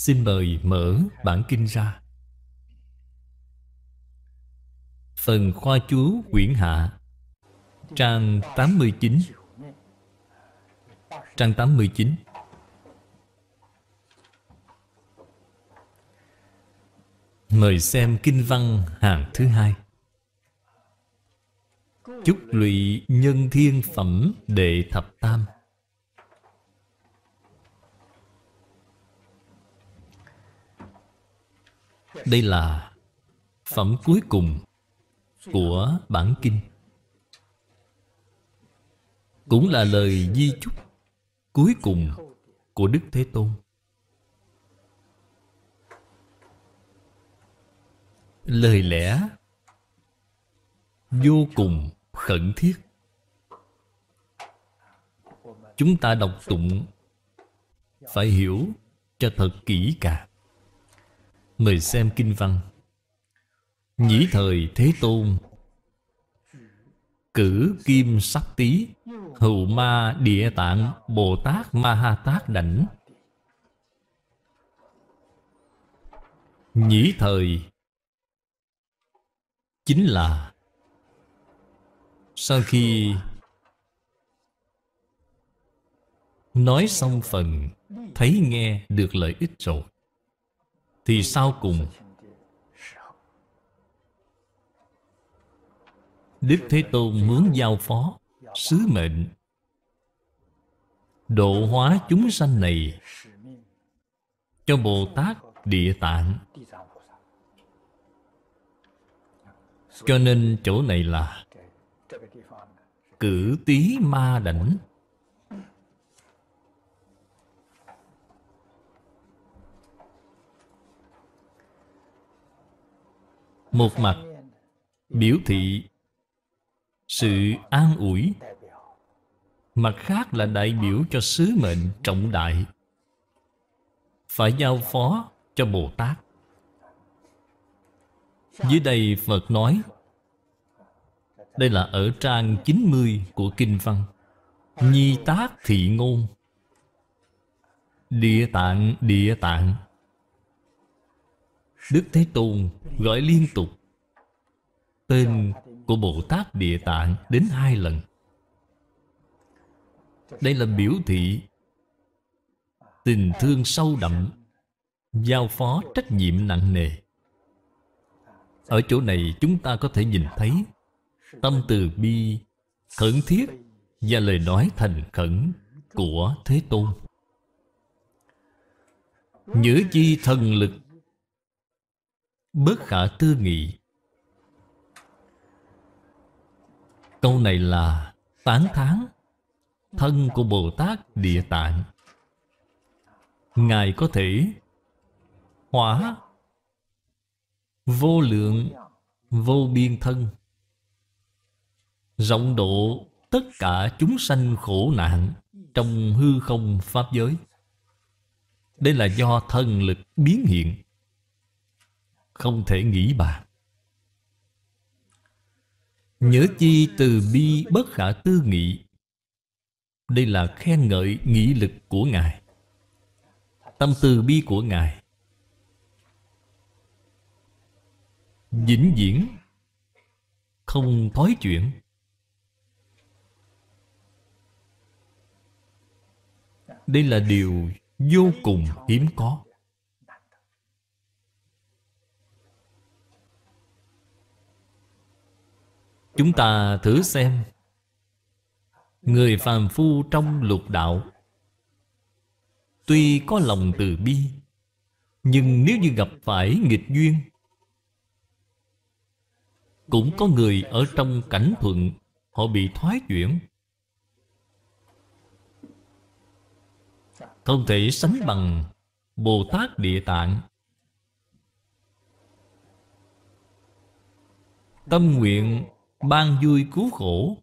Xin mời mở bản kinh ra Phần khoa chú quyển hạ Trang 89 Trang 89 Mời xem kinh văn hàng thứ hai Chúc lụy nhân thiên phẩm đệ thập tam Đây là phẩm cuối cùng của bản kinh Cũng là lời di chúc cuối cùng của Đức Thế Tôn Lời lẽ vô cùng khẩn thiết Chúng ta đọc tụng phải hiểu cho thật kỹ càng Mời xem kinh văn Nhĩ thời Thế Tôn Cử kim sắc tí Hữu ma địa tạng Bồ Tát Ma Ha Tát đảnh Nhĩ thời Chính là Sau khi Nói xong phần Thấy nghe được lợi ích rồi thì sau cùng đức thế tôn muốn giao phó sứ mệnh độ hóa chúng sanh này cho bồ tát địa tạng cho nên chỗ này là cử tí ma đảnh một mặt biểu thị sự an ủi mặt khác là đại biểu cho sứ mệnh trọng đại phải giao phó cho bồ tát dưới đây phật nói đây là ở trang 90 của Kinh Văn Nhi tác thị ngôn Địa tạng, địa tạng Đức Thế Tôn gọi liên tục Tên của Bồ Tát Địa Tạng đến hai lần Đây là biểu thị Tình thương sâu đậm Giao phó trách nhiệm nặng nề Ở chỗ này chúng ta có thể nhìn thấy Tâm từ bi Khẩn thiết Và lời nói thành khẩn Của Thế Tôn Nhữ chi thần lực Bất khả tư nghị Câu này là tán thán thân của Bồ Tát Địa Tạng. Ngài có thể hóa vô lượng vô biên thân rộng độ tất cả chúng sanh khổ nạn trong hư không pháp giới. Đây là do thân lực biến hiện không thể nghĩ bàn Nhớ chi từ bi bất khả tư nghị Đây là khen ngợi nghị lực của Ngài Tâm từ bi của Ngài vĩnh viễn Không thói chuyển Đây là điều vô cùng hiếm có Chúng ta thử xem Người phàm phu trong lục đạo Tuy có lòng từ bi Nhưng nếu như gặp phải nghịch duyên Cũng có người ở trong cảnh thuận Họ bị thoái chuyển Không thể sánh bằng Bồ Tát Địa Tạng Tâm nguyện ban vui cứu khổ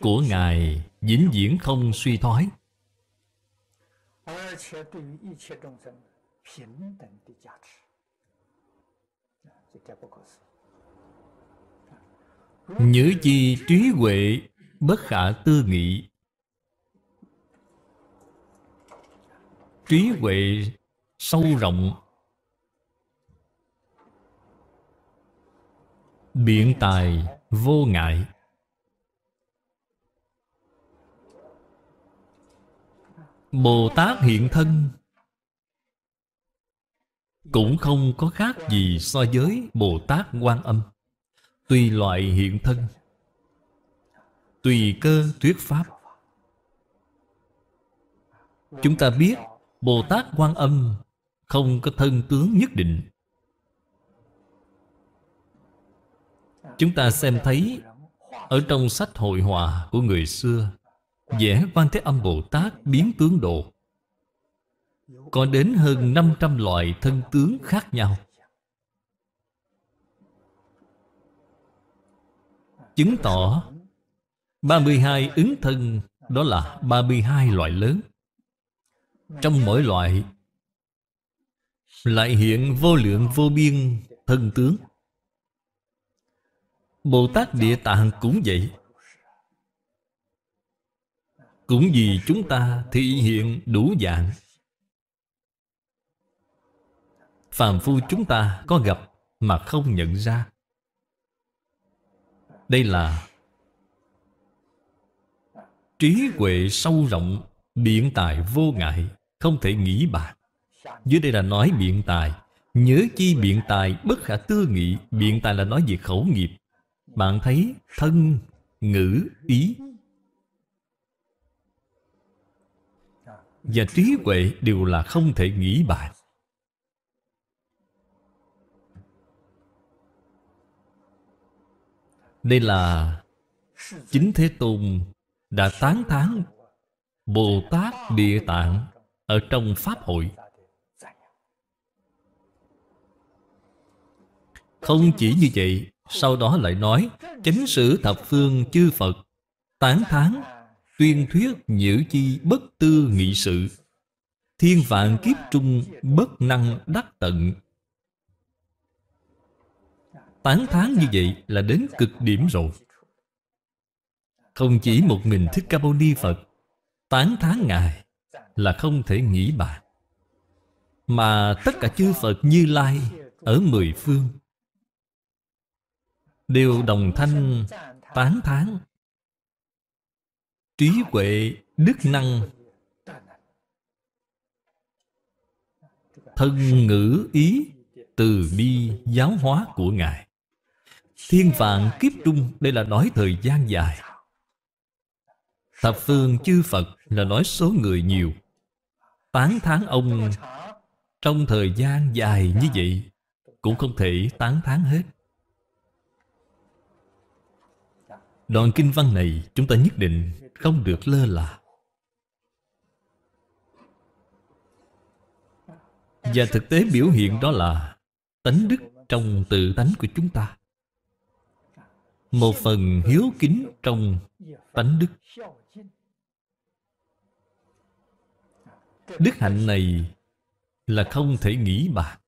của Ngài vĩnh viễn không suy thoái. Nhữ chi trí huệ bất khả tư nghị Trí huệ sâu rộng biện tài vô ngại bồ tát hiện thân cũng không có khác gì so với bồ tát quan âm tùy loại hiện thân tùy cơ thuyết pháp chúng ta biết bồ tát quan âm không có thân tướng nhất định Chúng ta xem thấy Ở trong sách hội họa của người xưa Vẽ Quan Thế Âm Bồ Tát biến tướng độ Có đến hơn 500 loại thân tướng khác nhau Chứng tỏ 32 ứng thân Đó là 32 loại lớn Trong mỗi loại Lại hiện vô lượng vô biên thân tướng Bồ Tát Địa Tạng cũng vậy Cũng vì chúng ta thị hiện đủ dạng Phàm phu chúng ta có gặp mà không nhận ra Đây là Trí huệ sâu rộng Biện tài vô ngại Không thể nghĩ bạc Dưới đây là nói biện tài Nhớ chi biện tài bất khả tư nghị Biện tài là nói về khẩu nghiệp bạn thấy thân, ngữ, ý Và trí huệ đều là không thể nghĩ bàn Đây là Chính Thế Tôn đã tán thán Bồ Tát Địa Tạng ở trong Pháp hội Không chỉ như vậy sau đó lại nói Chánh sử thập phương chư Phật Tán tháng Tuyên thuyết nhữ chi bất tư nghị sự Thiên vạn kiếp trung bất năng đắc tận Tán tháng như vậy là đến cực điểm rồi Không chỉ một mình Thích Ca Mâu Ni Phật Tán tháng Ngài là không thể nghĩ bàn Mà tất cả chư Phật như Lai Ở mười phương đều đồng thanh tán thán trí huệ đức năng thân ngữ ý từ bi giáo hóa của ngài thiên vạn kiếp trung đây là nói thời gian dài thập phương chư phật là nói số người nhiều tán thán ông trong thời gian dài như vậy cũng không thể tán thán hết Đoạn kinh văn này chúng ta nhất định không được lơ là Và thực tế biểu hiện đó là Tánh đức trong tự tánh của chúng ta Một phần hiếu kính trong tánh đức Đức hạnh này là không thể nghĩ bạc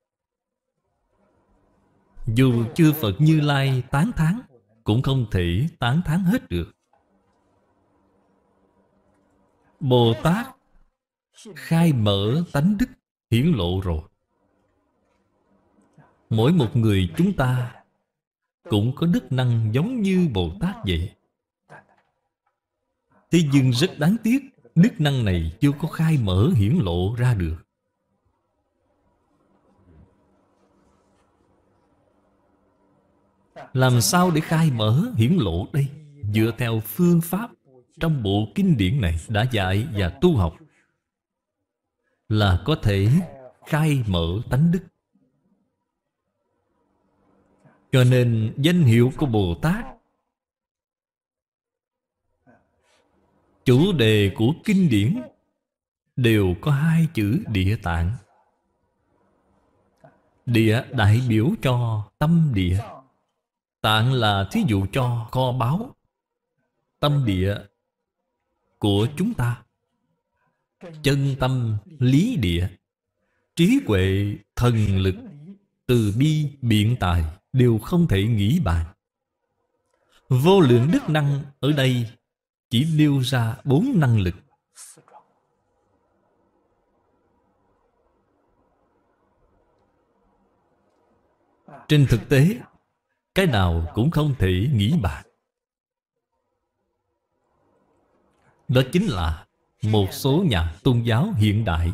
Dù chưa Phật Như Lai tán thán cũng không thể tán thán hết được. Bồ Tát khai mở tánh đức hiển lộ rồi. Mỗi một người chúng ta cũng có đức năng giống như Bồ Tát vậy. Thế nhưng rất đáng tiếc, đức năng này chưa có khai mở hiển lộ ra được. Làm sao để khai mở hiển lộ đây Dựa theo phương pháp Trong bộ kinh điển này đã dạy và tu học Là có thể khai mở tánh đức Cho nên danh hiệu của Bồ Tát Chủ đề của kinh điển Đều có hai chữ địa tạng Địa đại biểu cho tâm địa Tạng là thí dụ cho kho báu Tâm địa của chúng ta Chân tâm lý địa Trí huệ thần lực Từ bi biện tài Đều không thể nghĩ bàn Vô lượng đức năng ở đây Chỉ nêu ra bốn năng lực Trên thực tế cái nào cũng không thể nghĩ bàn Đó chính là một số nhà tôn giáo hiện đại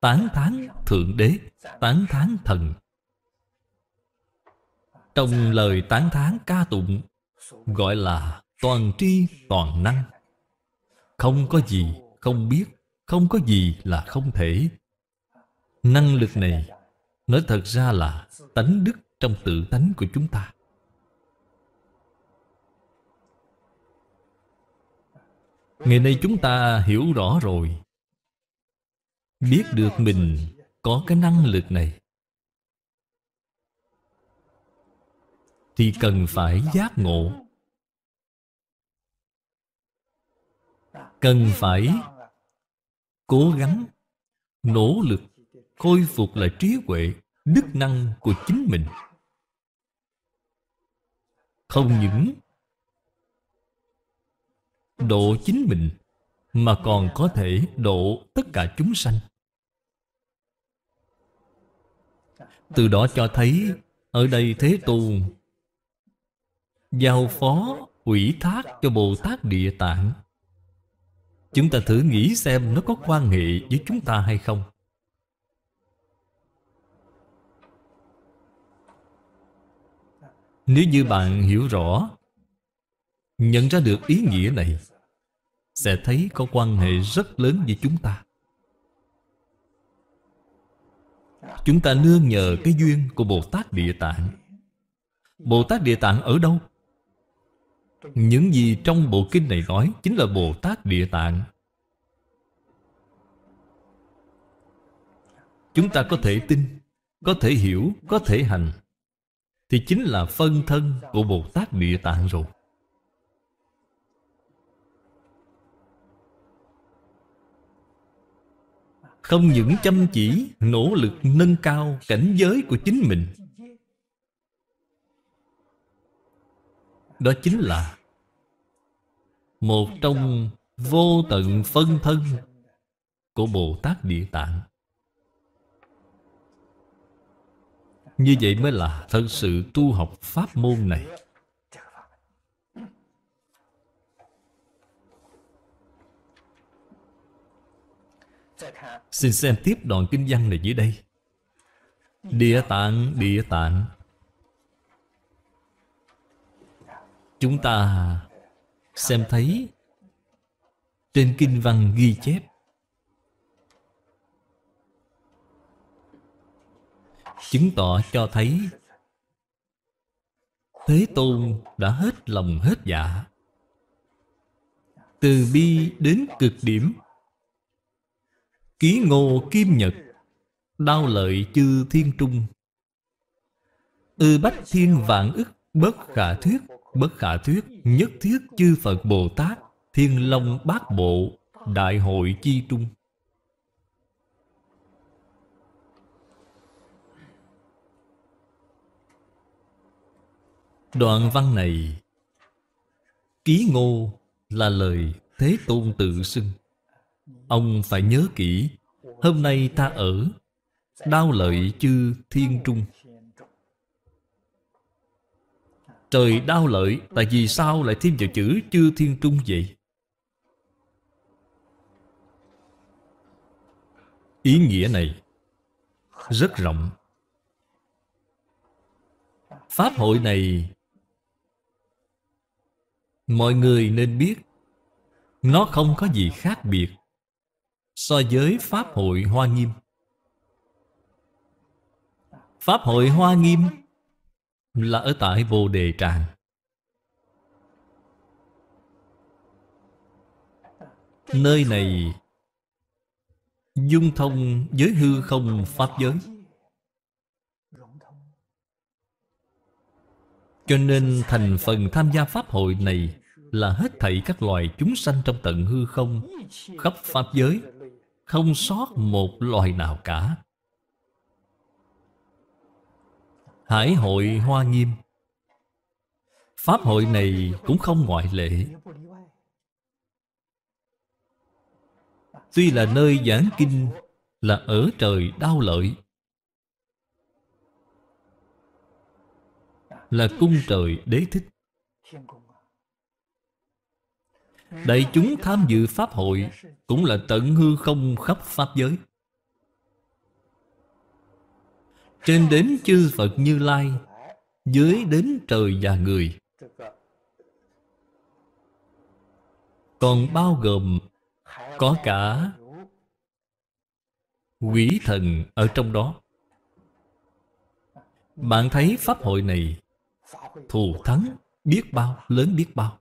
Tán thán Thượng Đế Tán thán Thần Trong lời tán thán ca tụng Gọi là toàn tri toàn năng Không có gì không biết Không có gì là không thể Năng lực này Nói thật ra là tánh đức trong tự tánh của chúng ta ngày nay chúng ta hiểu rõ rồi biết được mình có cái năng lực này thì cần phải giác ngộ cần phải cố gắng nỗ lực khôi phục lại trí huệ đức năng của chính mình không những độ chính mình mà còn có thể độ tất cả chúng sanh từ đó cho thấy ở đây thế tôn giao phó ủy thác cho bồ tát địa tạng chúng ta thử nghĩ xem nó có quan hệ với chúng ta hay không Nếu như bạn hiểu rõ Nhận ra được ý nghĩa này Sẽ thấy có quan hệ rất lớn với chúng ta Chúng ta nương nhờ cái duyên của Bồ Tát Địa Tạng Bồ Tát Địa Tạng ở đâu? Những gì trong bộ kinh này nói Chính là Bồ Tát Địa Tạng Chúng ta có thể tin Có thể hiểu Có thể hành thì chính là phân thân của Bồ Tát Địa Tạng rồi. Không những chăm chỉ, nỗ lực nâng cao cảnh giới của chính mình Đó chính là Một trong vô tận phân thân Của Bồ Tát Địa Tạng Như vậy mới là thật sự tu học pháp môn này Xin xem tiếp đoạn kinh văn này dưới đây Địa tạng, địa tạng Chúng ta xem thấy Trên kinh văn ghi chép chứng tỏ cho thấy Thế Tôn đã hết lòng hết dạ Từ bi đến cực điểm Ký ngô kim nhật Đao lợi chư thiên trung Ư bách thiên vạn ức Bất khả thuyết Bất khả thuyết Nhất thiết chư Phật Bồ Tát Thiên Long Bát Bộ Đại hội Chi Trung Đoạn văn này Ký ngô là lời Thế Tôn tự xưng Ông phải nhớ kỹ Hôm nay ta ở Đao lợi chư thiên trung Trời đao lợi Tại vì sao lại thêm vào chữ chư thiên trung vậy? Ý nghĩa này rất rộng Pháp hội này Mọi người nên biết Nó không có gì khác biệt So với Pháp hội Hoa Nghiêm Pháp hội Hoa Nghiêm Là ở tại Bồ Đề Tràng Nơi này Dung thông với hư không Pháp giới Cho nên thành phần tham gia Pháp hội này Là hết thảy các loài chúng sanh trong tận hư không Khắp Pháp giới Không sót một loài nào cả Hải hội Hoa Nghiêm Pháp hội này cũng không ngoại lệ Tuy là nơi giảng kinh Là ở trời đau lợi là cung trời đế thích Đại chúng tham dự Pháp hội Cũng là tận hư không khắp Pháp giới Trên đến chư Phật Như Lai Dưới đến trời và người Còn bao gồm Có cả Quỷ thần ở trong đó Bạn thấy Pháp hội này thù thắng biết bao lớn biết bao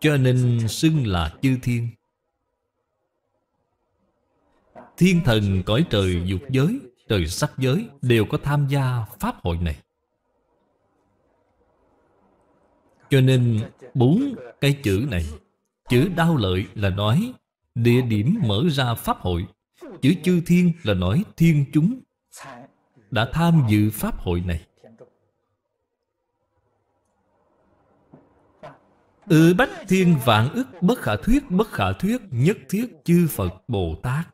cho nên xưng là chư thiên thiên thần cõi trời dục giới trời sắc giới đều có tham gia pháp hội này cho nên bốn cái chữ này chữ đau lợi là nói địa điểm mở ra pháp hội chữ chư thiên là nói thiên chúng đã tham dự pháp hội này Ừ bách thiên vạn ức bất khả thuyết bất khả thuyết nhất thiết chư Phật Bồ Tát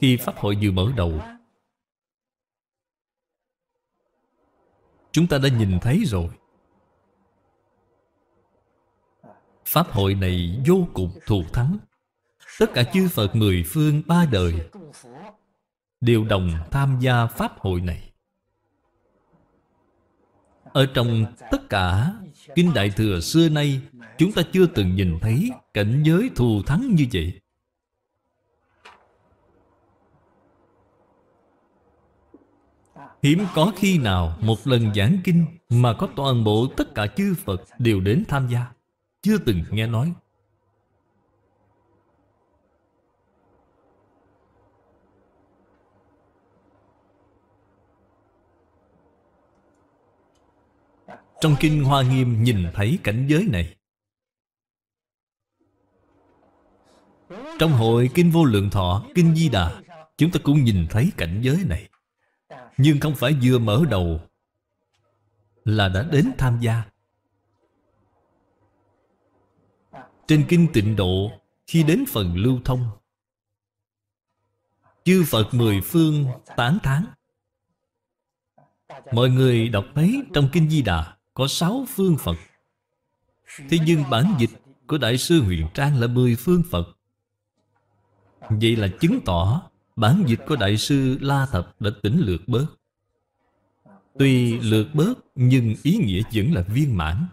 Khi Pháp hội vừa mở đầu Chúng ta đã nhìn thấy rồi Pháp hội này vô cùng thù thắng Tất cả chư Phật mười phương ba đời Đều đồng tham gia Pháp hội này Ở trong tất cả Kinh Đại Thừa xưa nay Chúng ta chưa từng nhìn thấy Cảnh giới thù thắng như vậy Hiếm có khi nào một lần giảng kinh Mà có toàn bộ tất cả chư Phật đều đến tham gia Chưa từng nghe nói Trong Kinh Hoa Nghiêm nhìn thấy cảnh giới này Trong hội Kinh Vô Lượng Thọ, Kinh Di Đà Chúng ta cũng nhìn thấy cảnh giới này Nhưng không phải vừa mở đầu Là đã đến tham gia Trên Kinh Tịnh Độ Khi đến phần lưu thông Chư Phật mười phương tán tháng Mọi người đọc mấy trong Kinh Di Đà có sáu phương Phật Thế nhưng bản dịch của Đại sư Huyền Trang là mười phương Phật Vậy là chứng tỏ bản dịch của Đại sư La Thập đã tỉnh lược bớt Tuy lược bớt nhưng ý nghĩa vẫn là viên mãn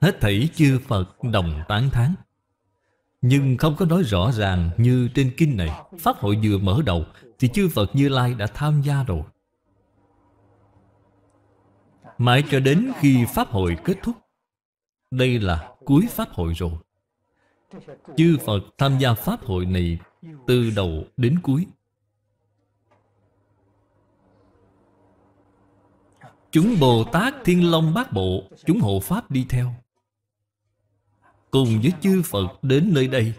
Hết thảy chư Phật đồng tán thán Nhưng không có nói rõ ràng như trên kinh này Pháp hội vừa mở đầu Thì chư Phật Như Lai đã tham gia rồi Mãi cho đến khi Pháp hội kết thúc Đây là cuối Pháp hội rồi Chư Phật tham gia Pháp hội này Từ đầu đến cuối Chúng Bồ Tát Thiên Long Bát Bộ Chúng hộ Pháp đi theo Cùng với chư Phật đến nơi đây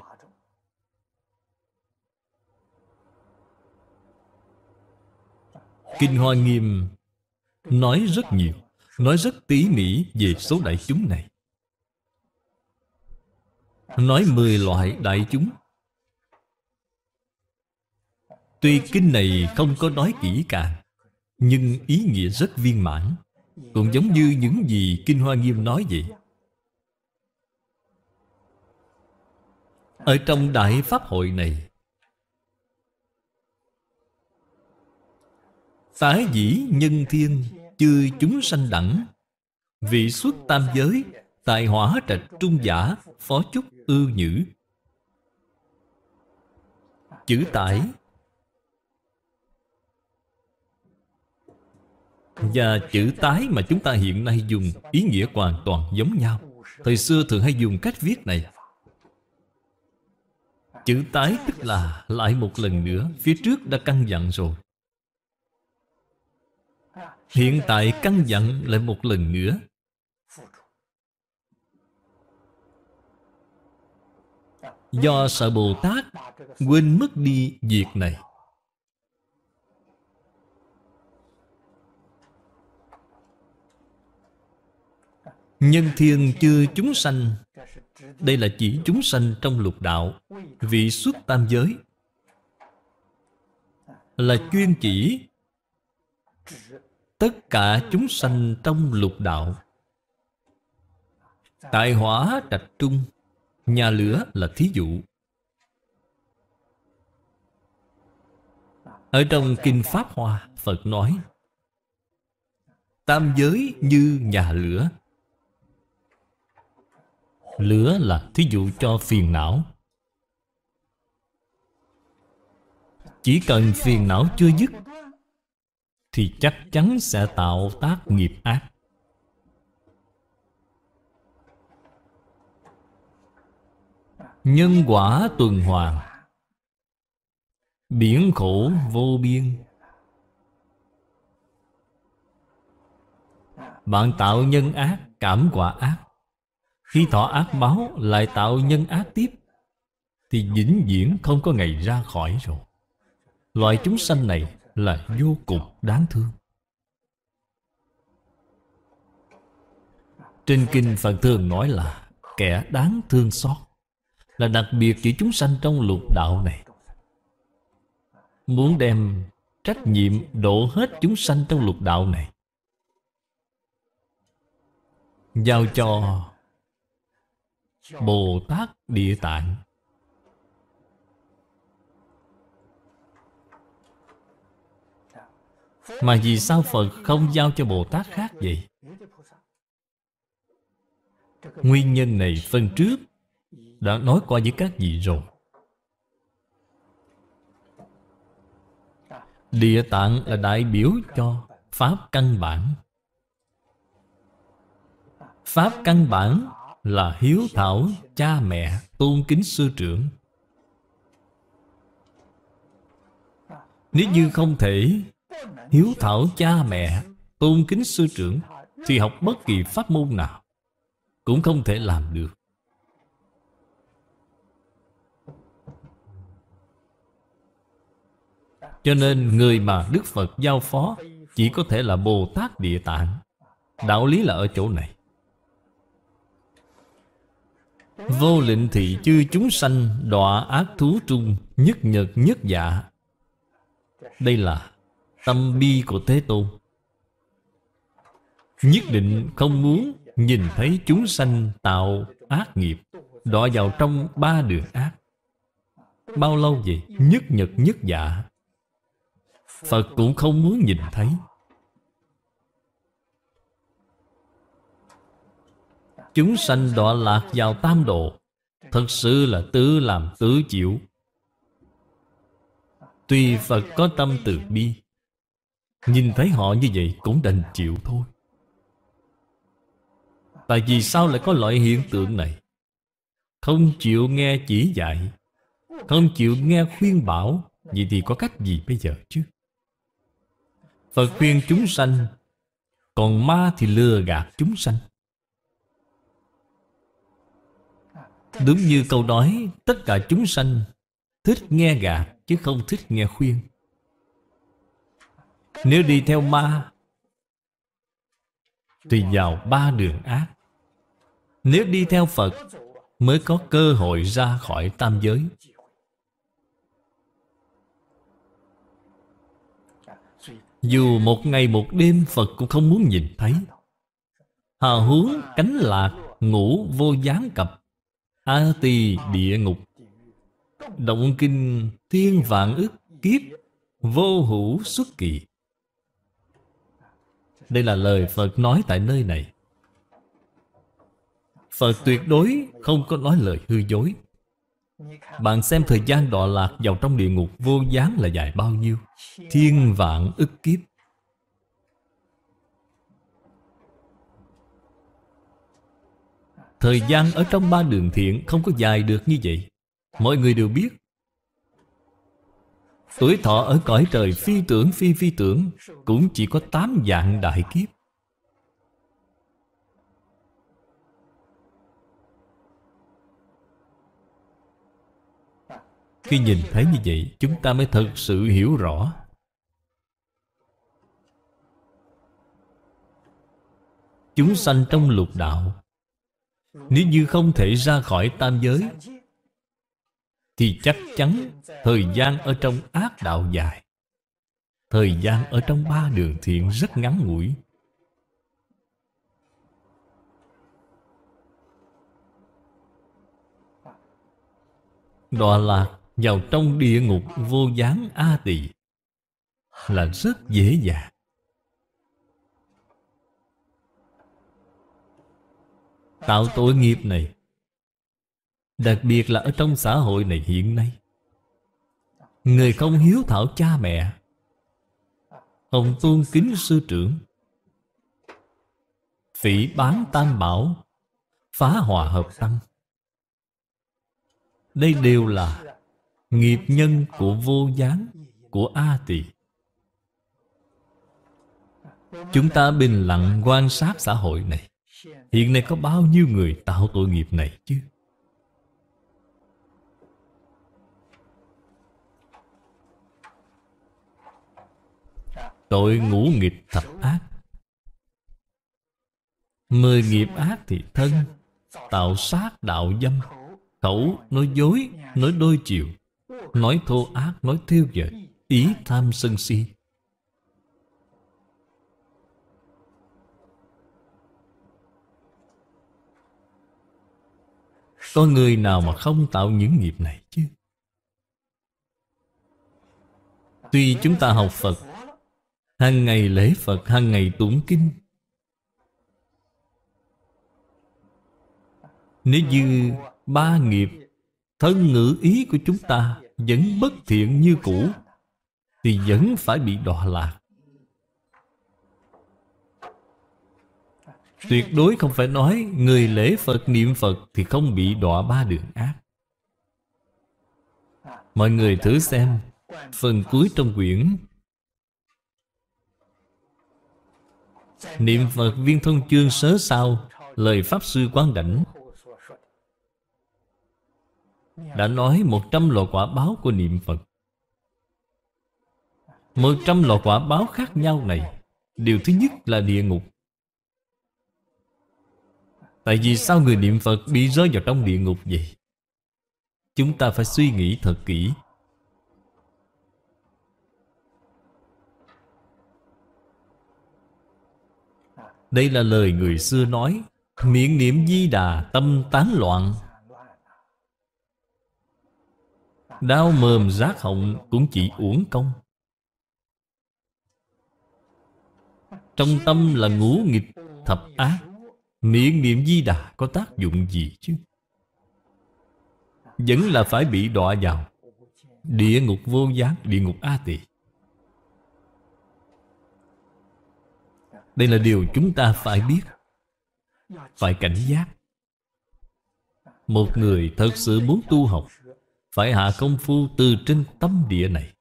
Kinh Hoa Nghiêm nói rất nhiều nói rất tỉ mỉ về số đại chúng này. Nói 10 loại đại chúng. Tuy kinh này không có nói kỹ càng, nhưng ý nghĩa rất viên mãn, cũng giống như những gì Kinh Hoa Nghiêm nói vậy. Ở trong Đại Pháp hội này Tái dĩ nhân thiên chư chúng sanh đẳng vị xuất tam giới tài hỏa trạch trung giả phó chúc ư nhữ chữ tải và chữ tái mà chúng ta hiện nay dùng ý nghĩa hoàn toàn giống nhau thời xưa thường hay dùng cách viết này chữ tái tức là lại một lần nữa phía trước đã căn dặn rồi Hiện tại căn dặn lại một lần nữa Do sợ Bồ Tát Quên mất đi việc này Nhân thiên chưa chúng sanh Đây là chỉ chúng sanh trong lục đạo Vị xuất tam giới Là chuyên chỉ tất cả chúng sanh trong lục đạo tại hỏa trạch trung nhà lửa là thí dụ ở trong kinh pháp hoa phật nói tam giới như nhà lửa lửa là thí dụ cho phiền não chỉ cần phiền não chưa dứt thì chắc chắn sẽ tạo tác nghiệp ác nhân quả tuần hoàn biển khổ vô biên bạn tạo nhân ác cảm quả ác khi thọ ác báo lại tạo nhân ác tiếp thì vĩnh viễn không có ngày ra khỏi rồi loại chúng sanh này là vô cùng đáng thương Trên kinh Phật thường nói là Kẻ đáng thương xót Là đặc biệt chỉ chúng sanh trong lục đạo này Muốn đem trách nhiệm đổ hết chúng sanh trong lục đạo này Giao cho Bồ Tát Địa Tạng Mà vì sao Phật không giao cho Bồ Tát khác vậy? Nguyên nhân này phần trước Đã nói qua với các vị rồi Địa tạng là đại biểu cho Pháp căn bản Pháp căn bản là hiếu thảo cha mẹ tôn kính sư trưởng Nếu như không thể hiếu thảo cha mẹ tôn kính sư trưởng thì học bất kỳ pháp môn nào cũng không thể làm được cho nên người mà đức phật giao phó chỉ có thể là bồ tát địa tạng đạo lý là ở chỗ này vô lệnh thị chư chúng sanh đọa ác thú trung nhất nhật nhất dạ đây là Tâm bi của Thế Tôn Nhất định không muốn nhìn thấy chúng sanh tạo ác nghiệp Đọa vào trong ba đường ác Bao lâu vậy? Nhất nhật nhất dạ Phật cũng không muốn nhìn thấy Chúng sanh đọa lạc vào tam độ Thật sự là tứ làm tứ chịu tuy Phật có tâm từ bi Nhìn thấy họ như vậy cũng đành chịu thôi Tại vì sao lại có loại hiện tượng này Không chịu nghe chỉ dạy Không chịu nghe khuyên bảo Vậy thì có cách gì bây giờ chứ Phật khuyên chúng sanh Còn ma thì lừa gạt chúng sanh Đúng như câu nói Tất cả chúng sanh Thích nghe gạt chứ không thích nghe khuyên nếu đi theo ma tùy vào ba đường ác Nếu đi theo Phật Mới có cơ hội ra khỏi tam giới Dù một ngày một đêm Phật cũng không muốn nhìn thấy Hà hướng cánh lạc Ngủ vô gián cập A tỳ địa ngục Động kinh thiên vạn ức kiếp Vô hữu xuất kỳ đây là lời Phật nói tại nơi này Phật tuyệt đối không có nói lời hư dối Bạn xem thời gian đọa lạc vào trong địa ngục vô gián là dài bao nhiêu Thiên vạn ức kiếp Thời gian ở trong ba đường thiện không có dài được như vậy Mọi người đều biết Tuổi thọ ở cõi trời phi tưởng phi phi tưởng Cũng chỉ có 8 dạng đại kiếp Khi nhìn thấy như vậy Chúng ta mới thật sự hiểu rõ Chúng sanh trong lục đạo Nếu như không thể ra khỏi tam giới thì chắc chắn thời gian ở trong ác đạo dài. Thời gian ở trong ba đường thiện rất ngắn ngủi. Đọa lạc vào trong địa ngục vô gián A Tỳ là rất dễ dàng. Tạo tội nghiệp này Đặc biệt là ở trong xã hội này hiện nay Người không hiếu thảo cha mẹ Ông tôn kính sư trưởng Phỉ bán tam bảo Phá hòa hợp tăng Đây đều là Nghiệp nhân của vô gián Của A tỳ Chúng ta bình lặng quan sát xã hội này Hiện nay có bao nhiêu người tạo tội nghiệp này chứ tội ngũ nghịch thập ác mười nghiệp ác thì thân tạo sát đạo dâm khẩu nói dối nói đôi chiều nói thô ác nói thiêu dệt ý tham sân si Có người nào mà không tạo những nghiệp này chứ Tuy chúng ta học Phật hàng ngày lễ Phật, hàng ngày tụng kinh. Nếu như ba nghiệp, thân ngữ ý của chúng ta vẫn bất thiện như cũ, thì vẫn phải bị đọa lạc. Tuyệt đối không phải nói người lễ Phật niệm Phật thì không bị đọa ba đường ác. Mọi người thử xem Phần cuối trong quyển Niệm Phật viên thông chương sớ sao Lời Pháp Sư Quán Đảnh Đã nói một trăm loại quả báo của niệm Phật Một trăm loại quả báo khác nhau này Điều thứ nhất là địa ngục Tại vì sao người niệm Phật bị rơi vào trong địa ngục vậy? Chúng ta phải suy nghĩ thật kỹ Đây là lời người xưa nói Miệng niệm di đà tâm tán loạn Đau mồm rác họng cũng chỉ uổng công Trong tâm là ngũ nghịch thập ác Miệng niệm di đà có tác dụng gì chứ Vẫn là phải bị đọa vào Địa ngục vô giác, địa ngục A Tỳ Đây là điều chúng ta phải biết Phải cảnh giác Một người thật sự muốn tu học Phải hạ công phu từ trên tâm địa này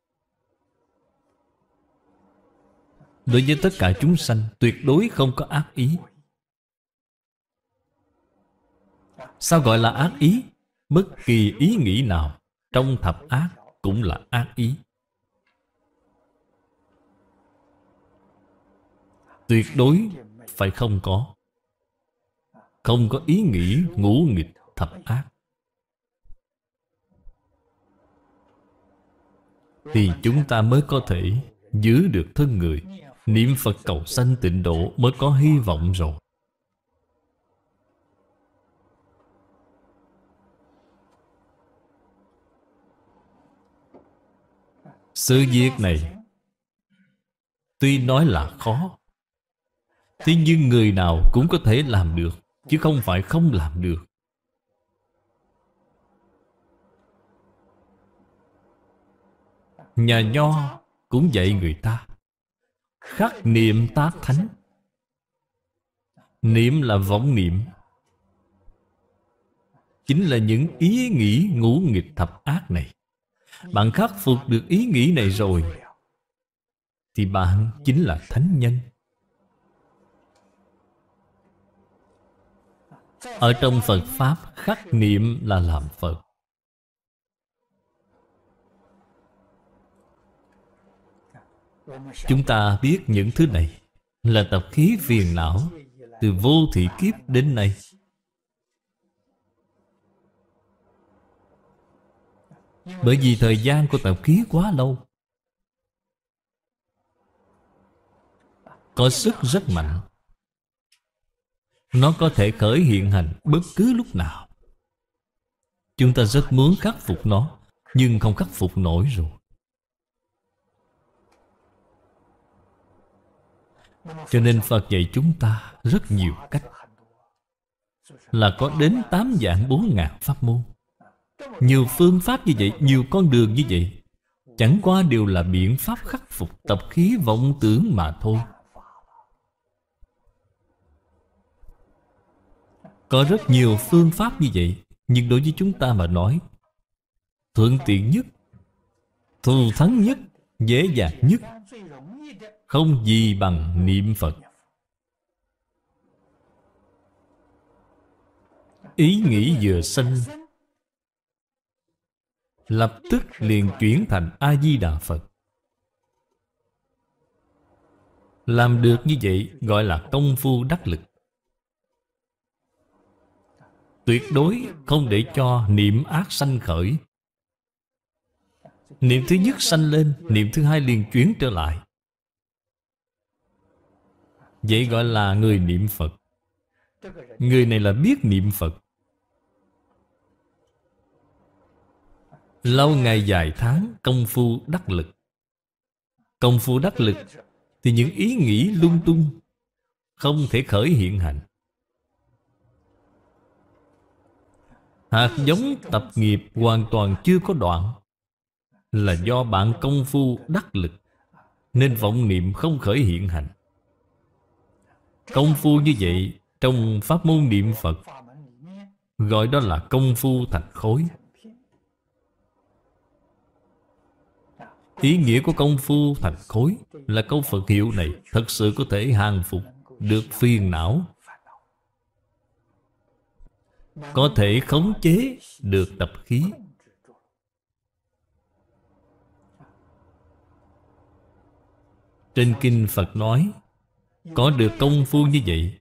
Đối với tất cả chúng sanh Tuyệt đối không có ác ý Sao gọi là ác ý? Bất kỳ ý nghĩ nào Trong thập ác cũng là ác ý tuyệt đối phải không có không có ý nghĩ ngũ nghịch thập ác thì chúng ta mới có thể giữ được thân người niệm phật cầu sanh tịnh độ mới có hy vọng rồi sự việc này tuy nói là khó Thế nhưng người nào cũng có thể làm được Chứ không phải không làm được Nhà nho cũng dạy người ta Khắc niệm tác thánh Niệm là vọng niệm Chính là những ý nghĩ ngũ nghịch thập ác này Bạn khắc phục được ý nghĩ này rồi Thì bạn chính là thánh nhân Ở trong Phật Pháp khắc niệm là làm Phật Chúng ta biết những thứ này Là tập khí phiền não Từ vô thị kiếp đến nay Bởi vì thời gian của tập khí quá lâu Có sức rất mạnh nó có thể khởi hiện hành bất cứ lúc nào chúng ta rất muốn khắc phục nó nhưng không khắc phục nổi rồi cho nên phật dạy chúng ta rất nhiều cách là có đến 8 dạng 4 ngàn pháp môn Nhiều phương pháp như vậy, nhiều con đường như vậy Chẳng qua đều là biện pháp khắc phục tập khí vọng tưởng mà thôi Có rất nhiều phương pháp như vậy Nhưng đối với chúng ta mà nói Thuận tiện nhất Thù thắng nhất Dễ dàng nhất Không gì bằng niệm Phật Ý nghĩ vừa sanh Lập tức liền chuyển thành A-di-đà Phật Làm được như vậy gọi là công phu đắc lực tuyệt đối không để cho niệm ác sanh khởi niệm thứ nhất sanh lên niệm thứ hai liền chuyển trở lại vậy gọi là người niệm phật người này là biết niệm phật lâu ngày dài tháng công phu đắc lực công phu đắc lực thì những ý nghĩ lung tung không thể khởi hiện hành Hạt giống tập nghiệp hoàn toàn chưa có đoạn Là do bạn công phu đắc lực Nên vọng niệm không khởi hiện hành Công phu như vậy Trong pháp môn niệm Phật Gọi đó là công phu thành khối Ý nghĩa của công phu thành khối Là câu Phật hiệu này Thật sự có thể hàng phục Được phiền não có thể khống chế được tập khí trên kinh phật nói có được công phu như vậy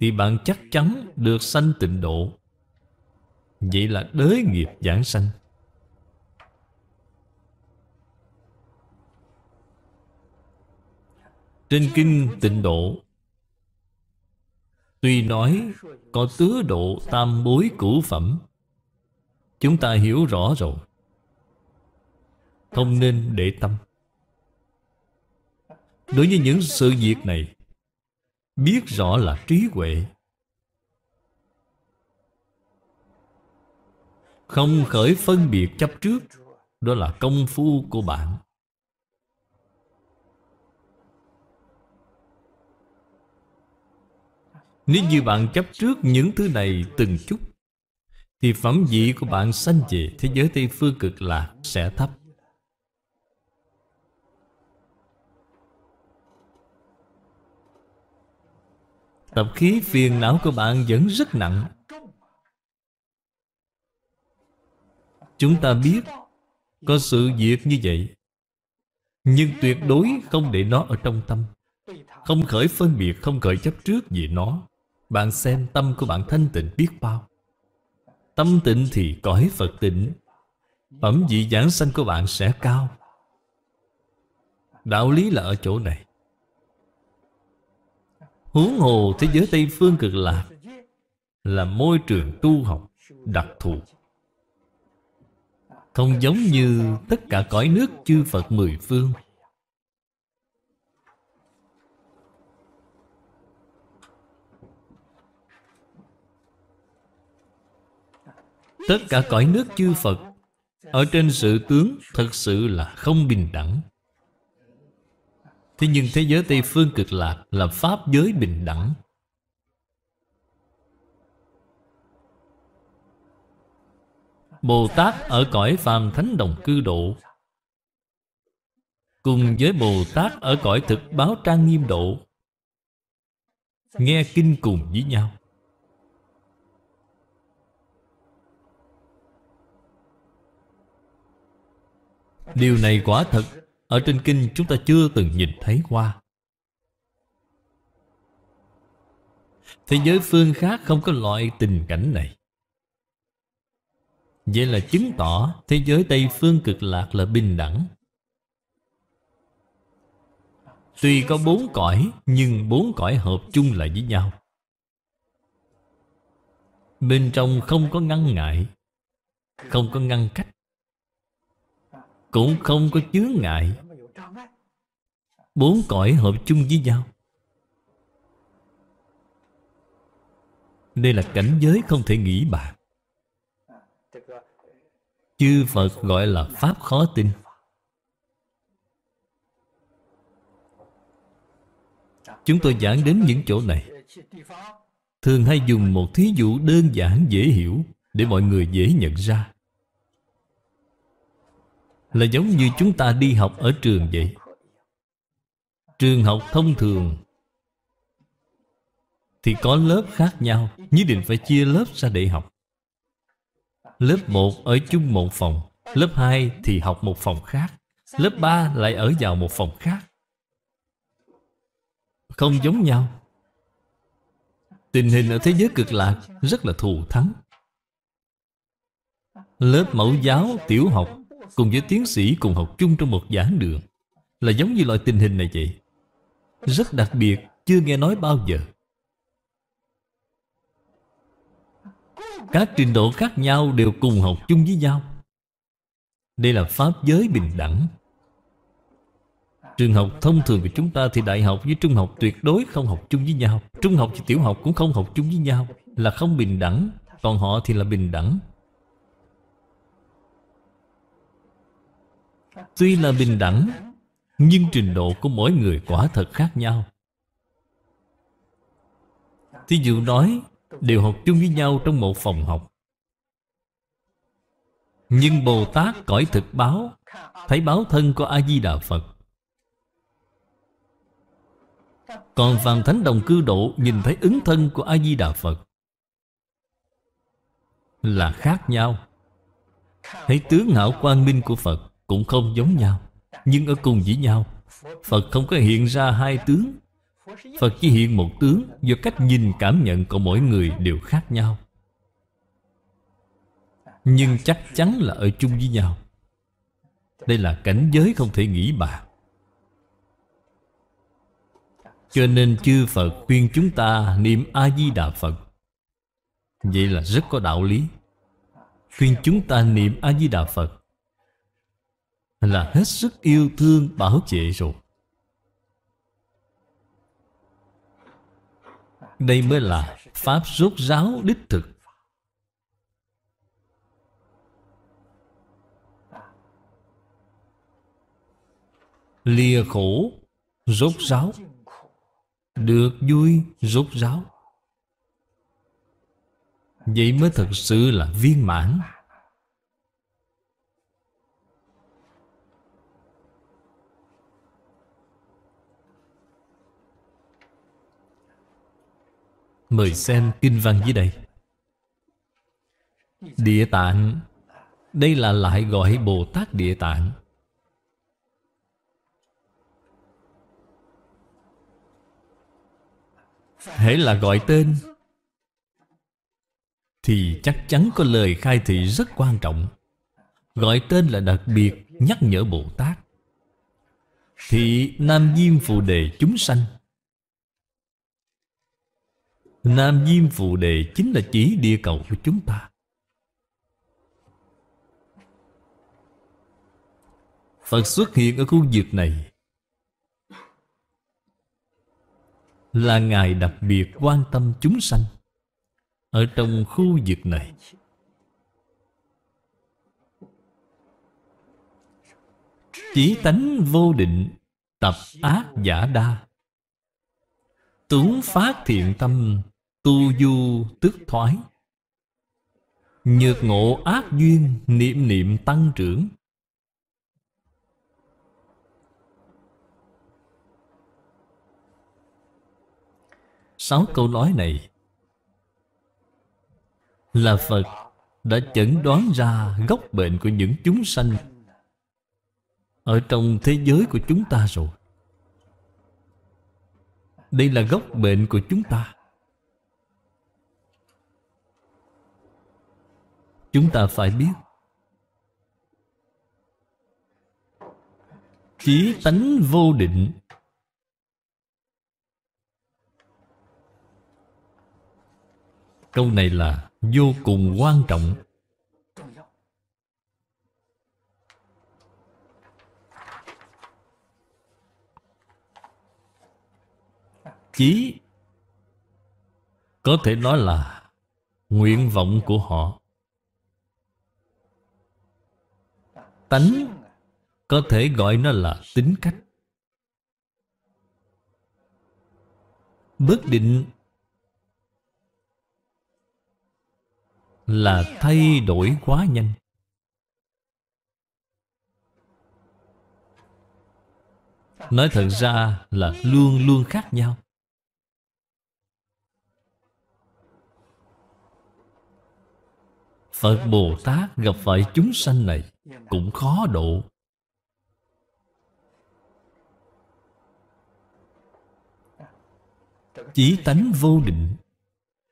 thì bạn chắc chắn được sanh tịnh độ vậy là đới nghiệp giảng sanh trên kinh tịnh độ Tuy nói có tứ độ tam bối cửu phẩm Chúng ta hiểu rõ rồi Không nên để tâm Đối với những sự việc này Biết rõ là trí huệ Không khởi phân biệt chấp trước Đó là công phu của bạn Nếu như bạn chấp trước những thứ này từng chút Thì phẩm vị của bạn sanh về thế giới Tây Phương cực lạc sẽ thấp Tập khí phiền não của bạn vẫn rất nặng Chúng ta biết Có sự việc như vậy Nhưng tuyệt đối không để nó ở trong tâm Không khởi phân biệt Không khởi chấp trước về nó bạn xem tâm của bạn thanh tịnh biết bao Tâm tịnh thì cõi Phật tịnh Phẩm vị giảng sanh của bạn sẽ cao Đạo lý là ở chỗ này Huống hồ thế giới Tây Phương cực lạc Là môi trường tu học đặc thù Không giống như tất cả cõi nước chư Phật mười phương Tất cả cõi nước chư Phật Ở trên sự tướng thật sự là không bình đẳng Thế nhưng thế giới Tây Phương cực lạc là Pháp giới bình đẳng Bồ Tát ở cõi phàm thánh đồng cư độ Cùng với Bồ Tát ở cõi thực báo trang nghiêm độ Nghe kinh cùng với nhau Điều này quả thật Ở trên kinh chúng ta chưa từng nhìn thấy qua Thế giới phương khác không có loại tình cảnh này Vậy là chứng tỏ Thế giới Tây phương cực lạc là bình đẳng Tuy có bốn cõi Nhưng bốn cõi hợp chung lại với nhau Bên trong không có ngăn ngại Không có ngăn cách cũng không có chướng ngại Bốn cõi hợp chung với nhau Đây là cảnh giới không thể nghĩ bàn Chư Phật gọi là Pháp khó tin Chúng tôi giảng đến những chỗ này Thường hay dùng một thí dụ đơn giản dễ hiểu Để mọi người dễ nhận ra là giống như chúng ta đi học ở trường vậy Trường học thông thường Thì có lớp khác nhau Nhất định phải chia lớp ra để học Lớp 1 ở chung một phòng Lớp 2 thì học một phòng khác Lớp 3 lại ở vào một phòng khác Không giống nhau Tình hình ở thế giới cực lạc Rất là thù thắng Lớp mẫu giáo tiểu học cùng với tiến sĩ cùng học chung trong một giảng đường là giống như loại tình hình này vậy. Rất đặc biệt, chưa nghe nói bao giờ. Các trình độ khác nhau đều cùng học chung với nhau. Đây là pháp giới bình đẳng. Trường học thông thường của chúng ta thì đại học với trung học tuyệt đối không học chung với nhau. Trung học và tiểu học cũng không học chung với nhau, là không bình đẳng, còn họ thì là bình đẳng. Tuy là bình đẳng Nhưng trình độ của mỗi người quả thật khác nhau Thí dụ nói Đều học chung với nhau trong một phòng học Nhưng Bồ Tát cõi thực báo Thấy báo thân của A-di-đà Phật Còn phàm thánh đồng cư độ Nhìn thấy ứng thân của A-di-đà Phật Là khác nhau Thấy tướng ngạo quang minh của Phật cũng không giống nhau Nhưng ở cùng với nhau Phật không có hiện ra hai tướng Phật chỉ hiện một tướng Do cách nhìn cảm nhận của mỗi người đều khác nhau Nhưng chắc chắn là ở chung với nhau Đây là cảnh giới không thể nghĩ bạc Cho nên chư Phật khuyên chúng ta niệm A-di-đà Phật Vậy là rất có đạo lý Khuyên chúng ta niệm A-di-đà Phật là hết sức yêu thương bảo vệ rồi đây mới là pháp rốt ráo đích thực lìa khổ rốt ráo được vui rốt ráo vậy mới thật sự là viên mãn Mời xem kinh văn dưới đây Địa tạng Đây là lại gọi Bồ Tát Địa tạng Hễ là gọi tên Thì chắc chắn có lời khai thị rất quan trọng Gọi tên là đặc biệt nhắc nhở Bồ Tát Thị Nam Diên phụ Đề chúng sanh Nam Diêm Phù Đề chính là chỉ địa cầu của chúng ta Phật xuất hiện ở khu vực này Là Ngài đặc biệt quan tâm chúng sanh Ở trong khu vực này Chỉ tánh vô định Tập ác giả đa Tướng phát thiện tâm Tu du tức thoái Nhược ngộ ác duyên Niệm niệm tăng trưởng Sáu câu nói này Là Phật đã chẩn đoán ra gốc bệnh của những chúng sanh Ở trong thế giới của chúng ta rồi Đây là gốc bệnh của chúng ta Chúng ta phải biết Chí tánh vô định Câu này là vô cùng quan trọng Chí Có thể nói là Nguyện vọng của họ tánh có thể gọi nó là tính cách bất định là thay đổi quá nhanh nói thật ra là luôn luôn khác nhau phật bồ tát gặp phải chúng sanh này cũng khó độ à, chỉ tánh vô định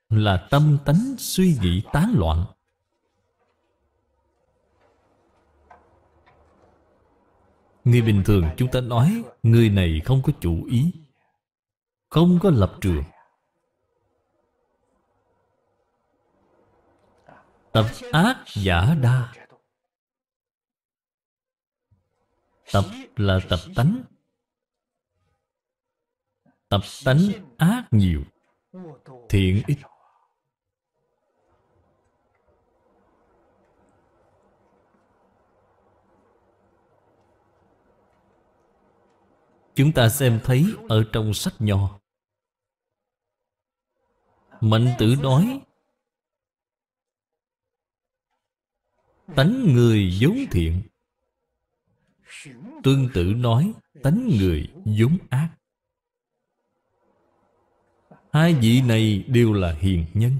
là tâm tánh suy nghĩ tán loạn người bình thường chúng ta nói người này không có chủ ý không có lập trường tập ác giả đa Tập là tập tánh Tập tánh ác nhiều Thiện ít Chúng ta xem thấy ở trong sách nho Mạnh tử nói Tánh người vốn thiện Tương tự nói tánh người vốn ác Hai vị này đều là hiền nhân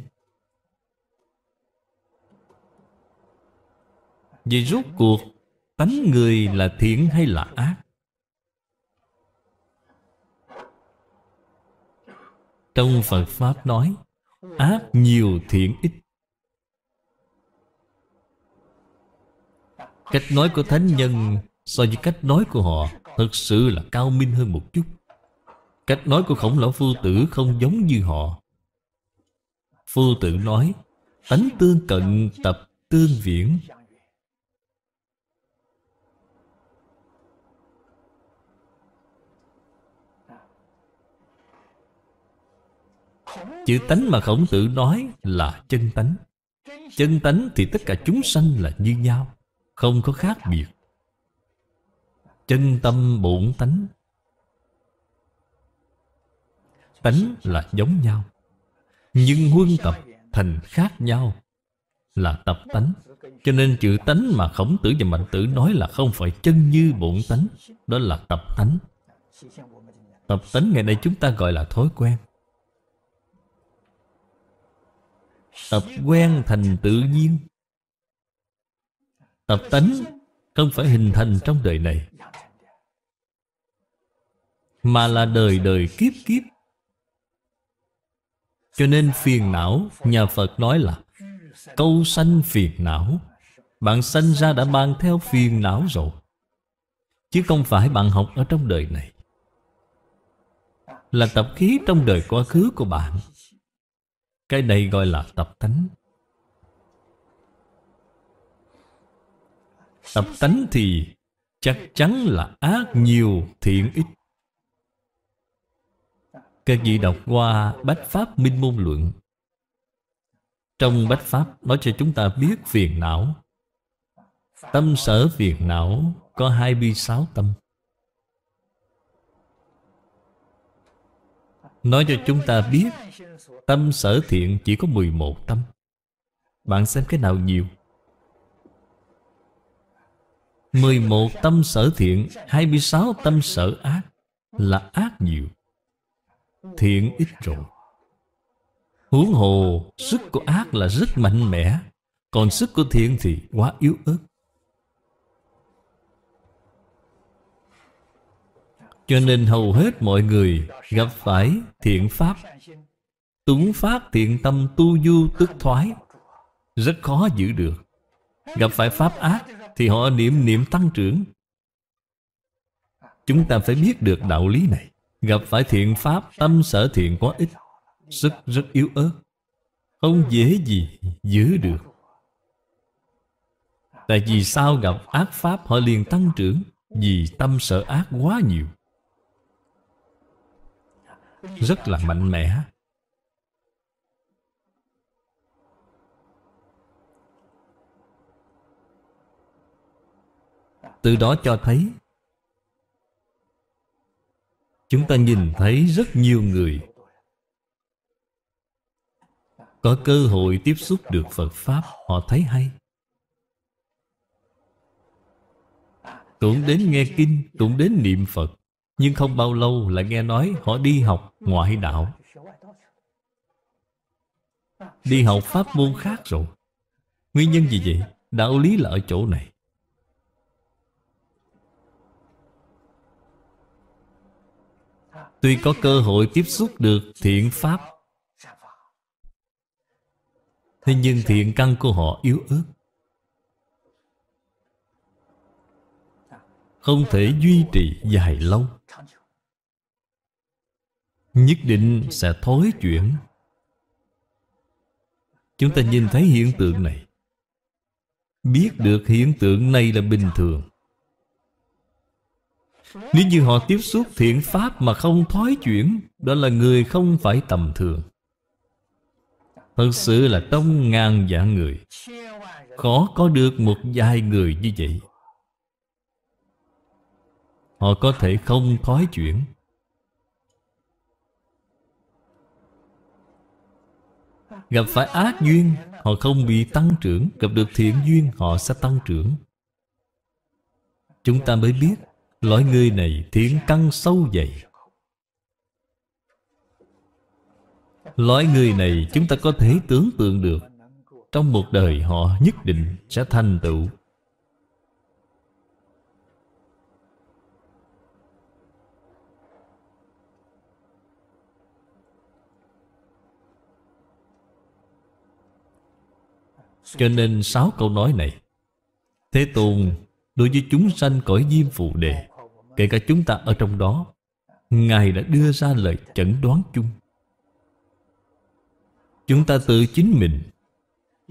vậy rốt cuộc Tánh người là thiện hay là ác Trong Phật Pháp nói Ác nhiều thiện ít Cách nói của Thánh Nhân so với cách nói của họ thật sự là cao minh hơn một chút. Cách nói của khổng lão phu tử không giống như họ. Phu tử nói, tánh tương cận tập tương viễn. Chữ tánh mà khổng tử nói là chân tánh. Chân tánh thì tất cả chúng sanh là như nhau, không có khác biệt chân tâm bổn tánh tánh là giống nhau nhưng huân tập thành khác nhau là tập tánh cho nên chữ tánh mà khổng tử và mạnh tử nói là không phải chân như bổn tánh đó là tập tánh tập tánh ngày nay chúng ta gọi là thói quen tập quen thành tự nhiên tập tánh không phải hình thành trong đời này mà là đời đời kiếp kiếp cho nên phiền não nhà phật nói là câu sanh phiền não bạn sanh ra đã mang theo phiền não rồi chứ không phải bạn học ở trong đời này là tập khí trong đời quá khứ của bạn cái này gọi là tập tánh tập tánh thì chắc chắn là ác nhiều thiện ít các vị đọc qua Bách Pháp Minh Môn Luận Trong Bách Pháp nói cho chúng ta biết phiền não Tâm sở phiền não có 26 tâm Nói cho chúng ta biết Tâm sở thiện chỉ có 11 tâm Bạn xem cái nào nhiều 11 tâm sở thiện 26 tâm sở ác Là ác nhiều thiện ít rồi huống hồ sức của ác là rất mạnh mẽ còn sức của thiện thì quá yếu ớt cho nên hầu hết mọi người gặp phải thiện pháp túng phát thiện tâm tu du tức thoái rất khó giữ được gặp phải pháp ác thì họ niệm niệm tăng trưởng chúng ta phải biết được đạo lý này Gặp phải thiện pháp Tâm sở thiện quá ít Sức rất yếu ớt Không dễ gì giữ được Tại vì sao gặp ác pháp họ liền tăng trưởng Vì tâm sở ác quá nhiều Rất là mạnh mẽ Từ đó cho thấy Chúng ta nhìn thấy rất nhiều người Có cơ hội tiếp xúc được Phật Pháp Họ thấy hay Tưởng đến nghe kinh Tưởng đến niệm Phật Nhưng không bao lâu lại nghe nói Họ đi học ngoại đạo Đi học pháp môn khác rồi Nguyên nhân gì vậy? Đạo lý là ở chỗ này Tuy có cơ hội tiếp xúc được thiện pháp Thế nhưng thiện căn của họ yếu ớt Không thể duy trì dài lâu Nhất định sẽ thối chuyển Chúng ta nhìn thấy hiện tượng này Biết được hiện tượng này là bình thường nếu như họ tiếp xúc thiện pháp mà không thói chuyển Đó là người không phải tầm thường Thật sự là trong ngàn vạn người Khó có được một vài người như vậy Họ có thể không thói chuyển Gặp phải ác duyên Họ không bị tăng trưởng Gặp được thiện duyên họ sẽ tăng trưởng Chúng ta mới biết Loại người này thiện căn sâu dày Loại người này chúng ta có thể tưởng tượng được Trong một đời họ nhất định sẽ thành tựu Cho nên sáu câu nói này Thế Tôn đối với chúng sanh cõi diêm phù đề kể cả chúng ta ở trong đó Ngài đã đưa ra lời chẩn đoán chung Chúng ta tự chính mình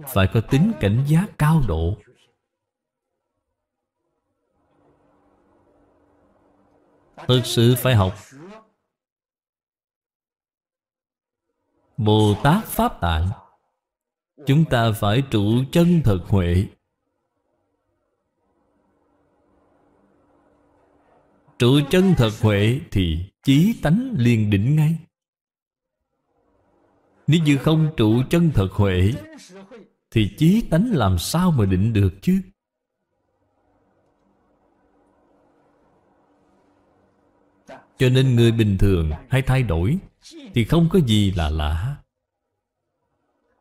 Phải có tính cảnh giác cao độ Thực sự phải học Bồ Tát Pháp Tạng Chúng ta phải trụ chân thật huệ trụ chân thật huệ thì chí tánh liền định ngay nếu như không trụ chân thật huệ Thì chí tánh làm sao mà định được chứ Cho nên người bình thường hay thay đổi Thì không có gì là lạ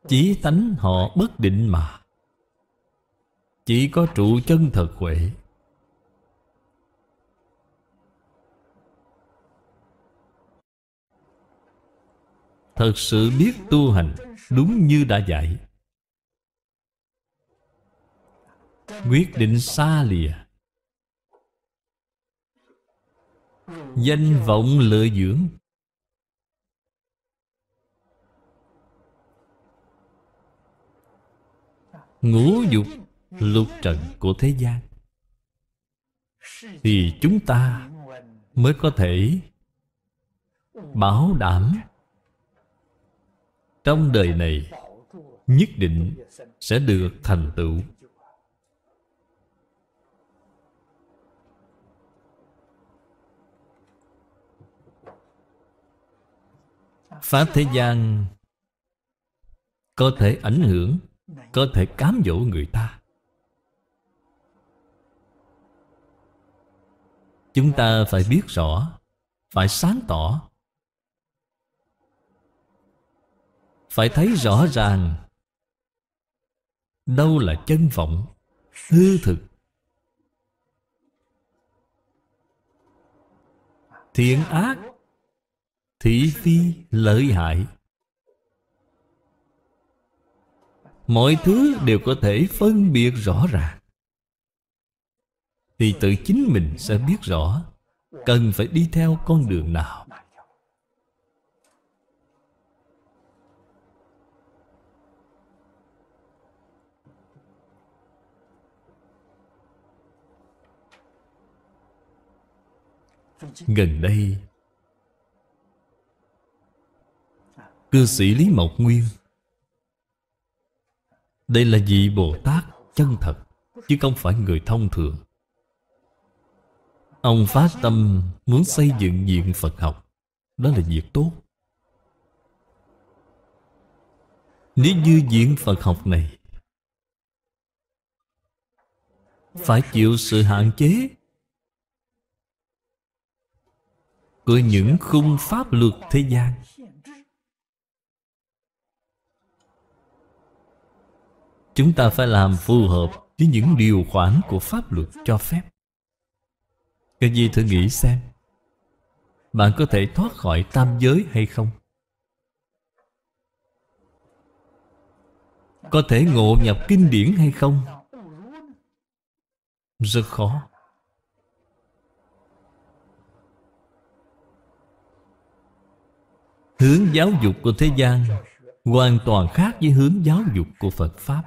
Chí tánh họ bất định mà Chỉ có trụ chân thật huệ Thật sự biết tu hành Đúng như đã dạy Quyết định xa lìa Danh vọng lựa dưỡng Ngũ dục lục trần của thế gian Thì chúng ta mới có thể Bảo đảm trong đời này nhất định sẽ được thành tựu Pháp thế gian Có thể ảnh hưởng Có thể cám dỗ người ta Chúng ta phải biết rõ Phải sáng tỏ phải thấy rõ ràng đâu là chân vọng hư thực thiện ác thị phi lợi hại mọi thứ đều có thể phân biệt rõ ràng thì tự chính mình sẽ biết rõ cần phải đi theo con đường nào Gần đây Cư sĩ Lý Mộc Nguyên Đây là vị Bồ Tát chân thật Chứ không phải người thông thường Ông phát tâm muốn xây dựng diện Phật học Đó là việc tốt Nếu như diện Phật học này Phải chịu sự hạn chế của những khung pháp luật thế gian chúng ta phải làm phù hợp với những điều khoản của pháp luật cho phép cái gì thử nghĩ xem bạn có thể thoát khỏi tam giới hay không có thể ngộ nhập kinh điển hay không rất khó Hướng giáo dục của thế gian Hoàn toàn khác với hướng giáo dục của Phật Pháp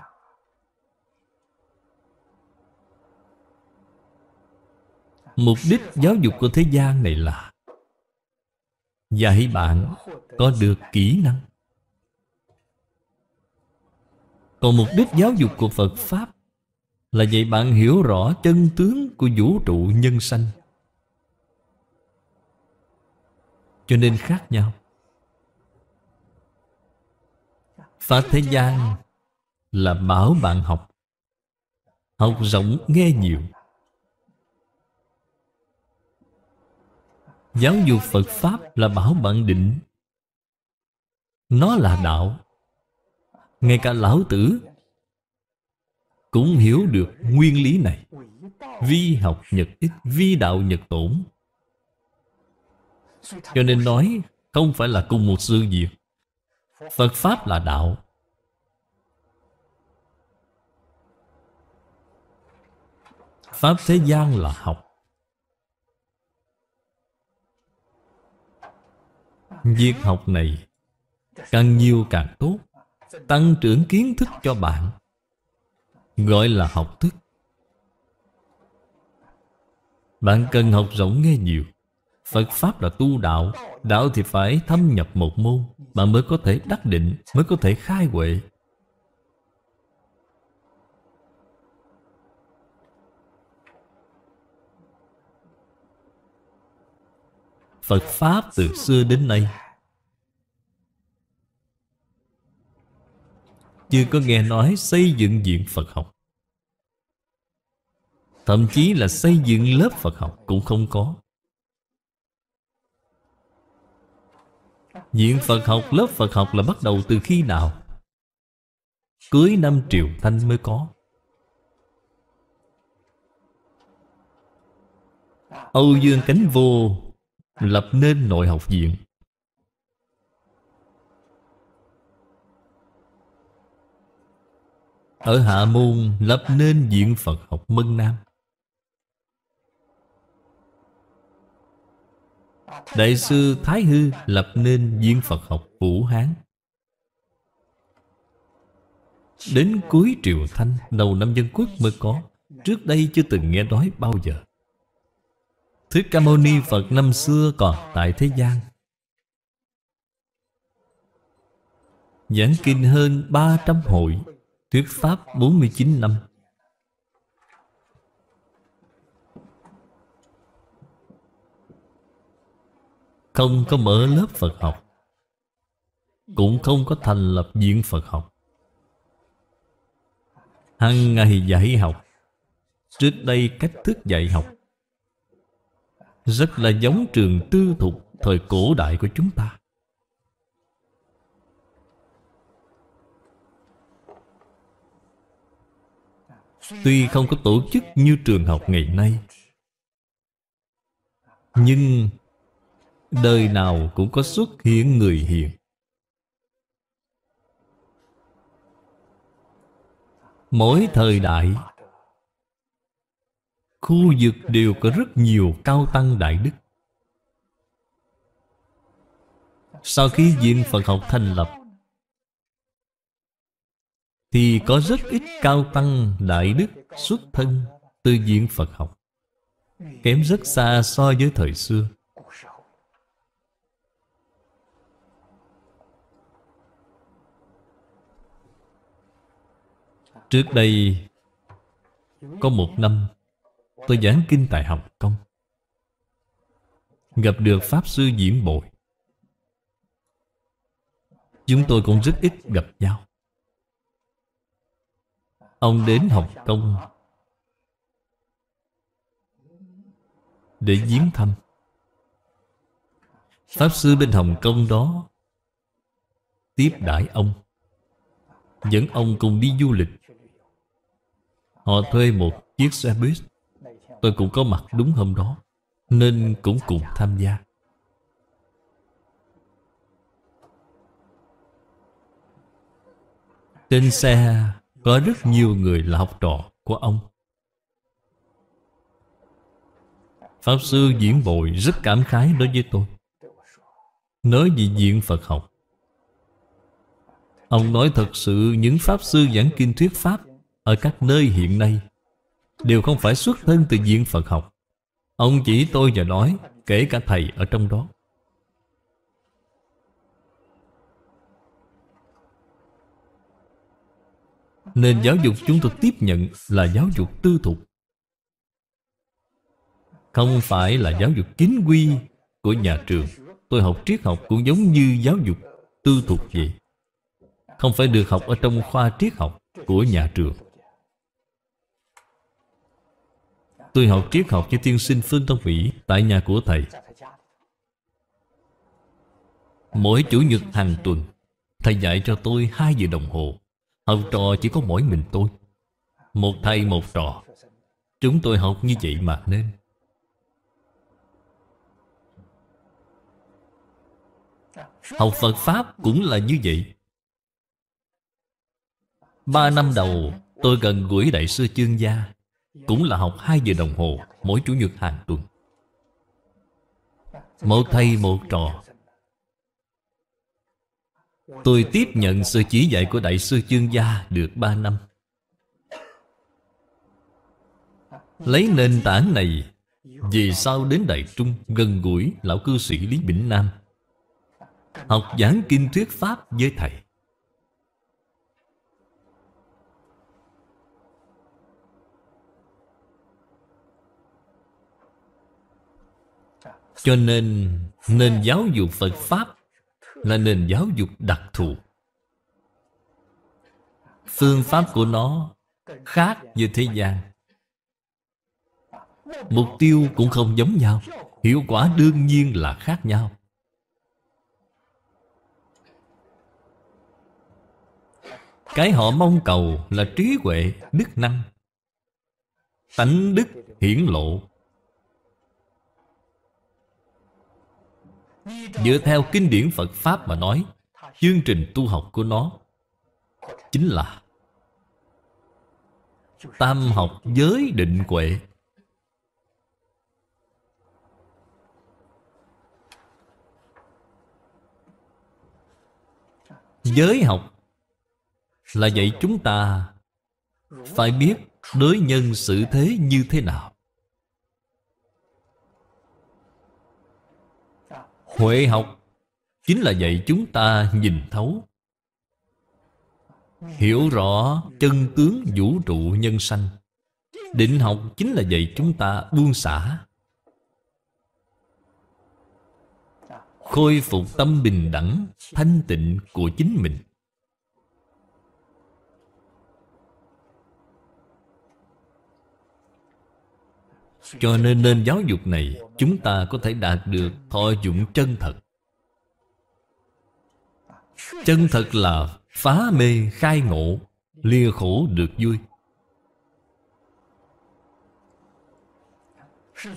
Mục đích giáo dục của thế gian này là Dạy bạn có được kỹ năng Còn mục đích giáo dục của Phật Pháp Là dạy bạn hiểu rõ chân tướng của vũ trụ nhân sanh Cho nên khác nhau Pháp thế gian là bảo bạn học Học rộng nghe nhiều Giáo dục Phật Pháp là bảo bạn định Nó là đạo Ngay cả Lão Tử Cũng hiểu được nguyên lý này Vi học nhật ích, vi đạo nhật tổn Cho nên nói không phải là cùng một sư việc Phật Pháp là đạo Pháp thế gian là học Việc học này Càng nhiều càng tốt Tăng trưởng kiến thức cho bạn Gọi là học thức Bạn cần học rộng nghe nhiều Phật Pháp là tu đạo Đạo thì phải thâm nhập một môn Bạn mới có thể đắc định Mới có thể khai huệ Phật Pháp từ xưa đến nay Chưa có nghe nói xây dựng diện Phật học Thậm chí là xây dựng lớp Phật học cũng không có Diện Phật học, lớp Phật học là bắt đầu từ khi nào? Cưới năm triệu Thanh mới có Âu Dương Cánh Vô lập nên nội học viện Ở Hạ Môn lập nên diện Phật học Mân Nam Đại sư Thái Hư lập nên viên Phật học Vũ Hán Đến cuối triều Thanh Đầu năm dân quốc mới có Trước đây chưa từng nghe nói bao giờ Thích Ca Mâu Ni Phật năm xưa còn tại thế gian Giảng kinh hơn 300 hội Thuyết Pháp 49 năm Không có mở lớp Phật học Cũng không có thành lập viện Phật học Hằng ngày dạy học Trước đây cách thức dạy học Rất là giống trường tư thục Thời cổ đại của chúng ta Tuy không có tổ chức như trường học ngày nay Nhưng Đời nào cũng có xuất hiện người hiền Mỗi thời đại Khu vực đều có rất nhiều cao tăng đại đức Sau khi viện Phật học thành lập Thì có rất ít cao tăng đại đức xuất thân từ viện Phật học Kém rất xa so với thời xưa Trước đây Có một năm Tôi giảng kinh tại Hồng Kông Gặp được Pháp Sư Diễm Bội Chúng tôi cũng rất ít gặp nhau Ông đến Hồng Kông Để viếng thăm Pháp Sư bên Hồng Kông đó Tiếp đãi ông Dẫn ông cùng đi du lịch Họ thuê một chiếc xe buýt Tôi cũng có mặt đúng hôm đó Nên cũng cùng tham gia Trên xe có rất nhiều người là học trò của ông Pháp Sư Diễn Bội rất cảm khái đối với tôi Nói gì diện Phật học Ông nói thật sự những Pháp Sư giảng kinh thuyết Pháp ở các nơi hiện nay đều không phải xuất thân từ diện Phật học. Ông chỉ tôi và nói, kể cả thầy ở trong đó. Nên giáo dục chúng tôi tiếp nhận là giáo dục tư thục. Không phải là giáo dục chính quy của nhà trường. Tôi học triết học cũng giống như giáo dục tư thục vậy. Không phải được học ở trong khoa triết học của nhà trường. Tôi học triết học với tiên sinh Phương Đông Mỹ Tại nhà của thầy Mỗi chủ nhật hàng tuần Thầy dạy cho tôi 2 giờ đồng hồ Học trò chỉ có mỗi mình tôi Một thầy một trò Chúng tôi học như vậy mà nên Học Phật Pháp cũng là như vậy Ba năm đầu Tôi gần gũi Đại sư Chương Gia cũng là học 2 giờ đồng hồ Mỗi chủ nhật hàng tuần Một thầy một trò Tôi tiếp nhận sự chỉ dạy của Đại sư Chương Gia được 3 năm Lấy nền tảng này Về sau đến Đại Trung Gần gũi lão cư sĩ Lý Bỉnh Nam Học giảng kinh thuyết Pháp với thầy Cho nên nền giáo dục Phật Pháp là nền giáo dục đặc thù Phương pháp của nó khác như thế gian Mục tiêu cũng không giống nhau Hiệu quả đương nhiên là khác nhau Cái họ mong cầu là trí huệ, đức năng Tánh đức hiển lộ Dựa theo kinh điển Phật Pháp mà nói Chương trình tu học của nó Chính là Tam học giới định quệ Giới học Là dạy chúng ta Phải biết đối nhân xử thế như thế nào Huệ học Chính là dạy chúng ta nhìn thấu Hiểu rõ chân tướng vũ trụ nhân sanh Định học chính là dạy chúng ta buông xả Khôi phục tâm bình đẳng Thanh tịnh của chính mình Cho nên nên giáo dục này Chúng ta có thể đạt được thọ dụng chân thật Chân thật là phá mê khai ngộ Lìa khổ được vui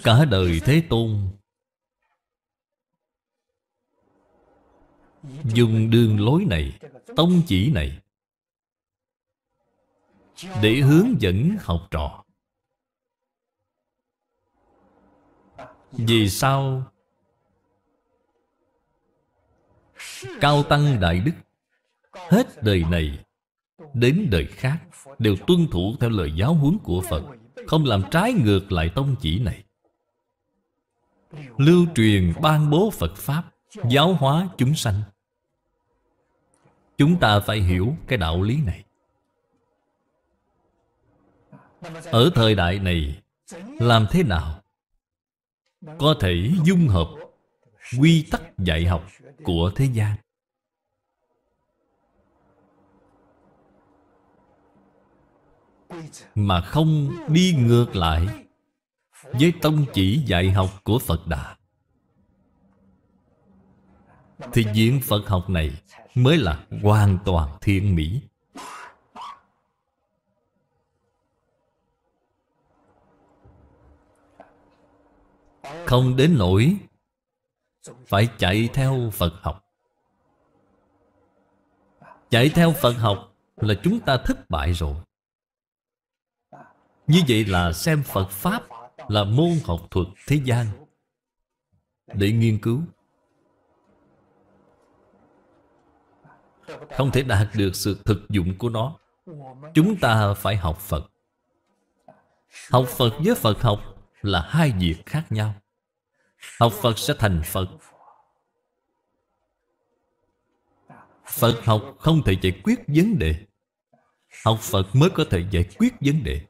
Cả đời Thế Tôn Dùng đường lối này Tông chỉ này Để hướng dẫn học trò Vì sao Cao Tăng Đại Đức Hết đời này Đến đời khác Đều tuân thủ theo lời giáo huấn của Phật Không làm trái ngược lại tông chỉ này Lưu truyền ban bố Phật Pháp Giáo hóa chúng sanh Chúng ta phải hiểu cái đạo lý này Ở thời đại này Làm thế nào có thể dung hợp quy tắc dạy học của thế gian mà không đi ngược lại với tông chỉ dạy học của Phật Đà thì diện Phật học này mới là hoàn toàn thiên mỹ Không đến nỗi Phải chạy theo Phật học Chạy theo Phật học là chúng ta thất bại rồi Như vậy là xem Phật Pháp là môn học thuật thế gian Để nghiên cứu Không thể đạt được sự thực dụng của nó Chúng ta phải học Phật Học Phật với Phật học là hai việc khác nhau học phật sẽ thành phật phật học không thể giải quyết vấn đề học phật mới có thể giải quyết vấn đề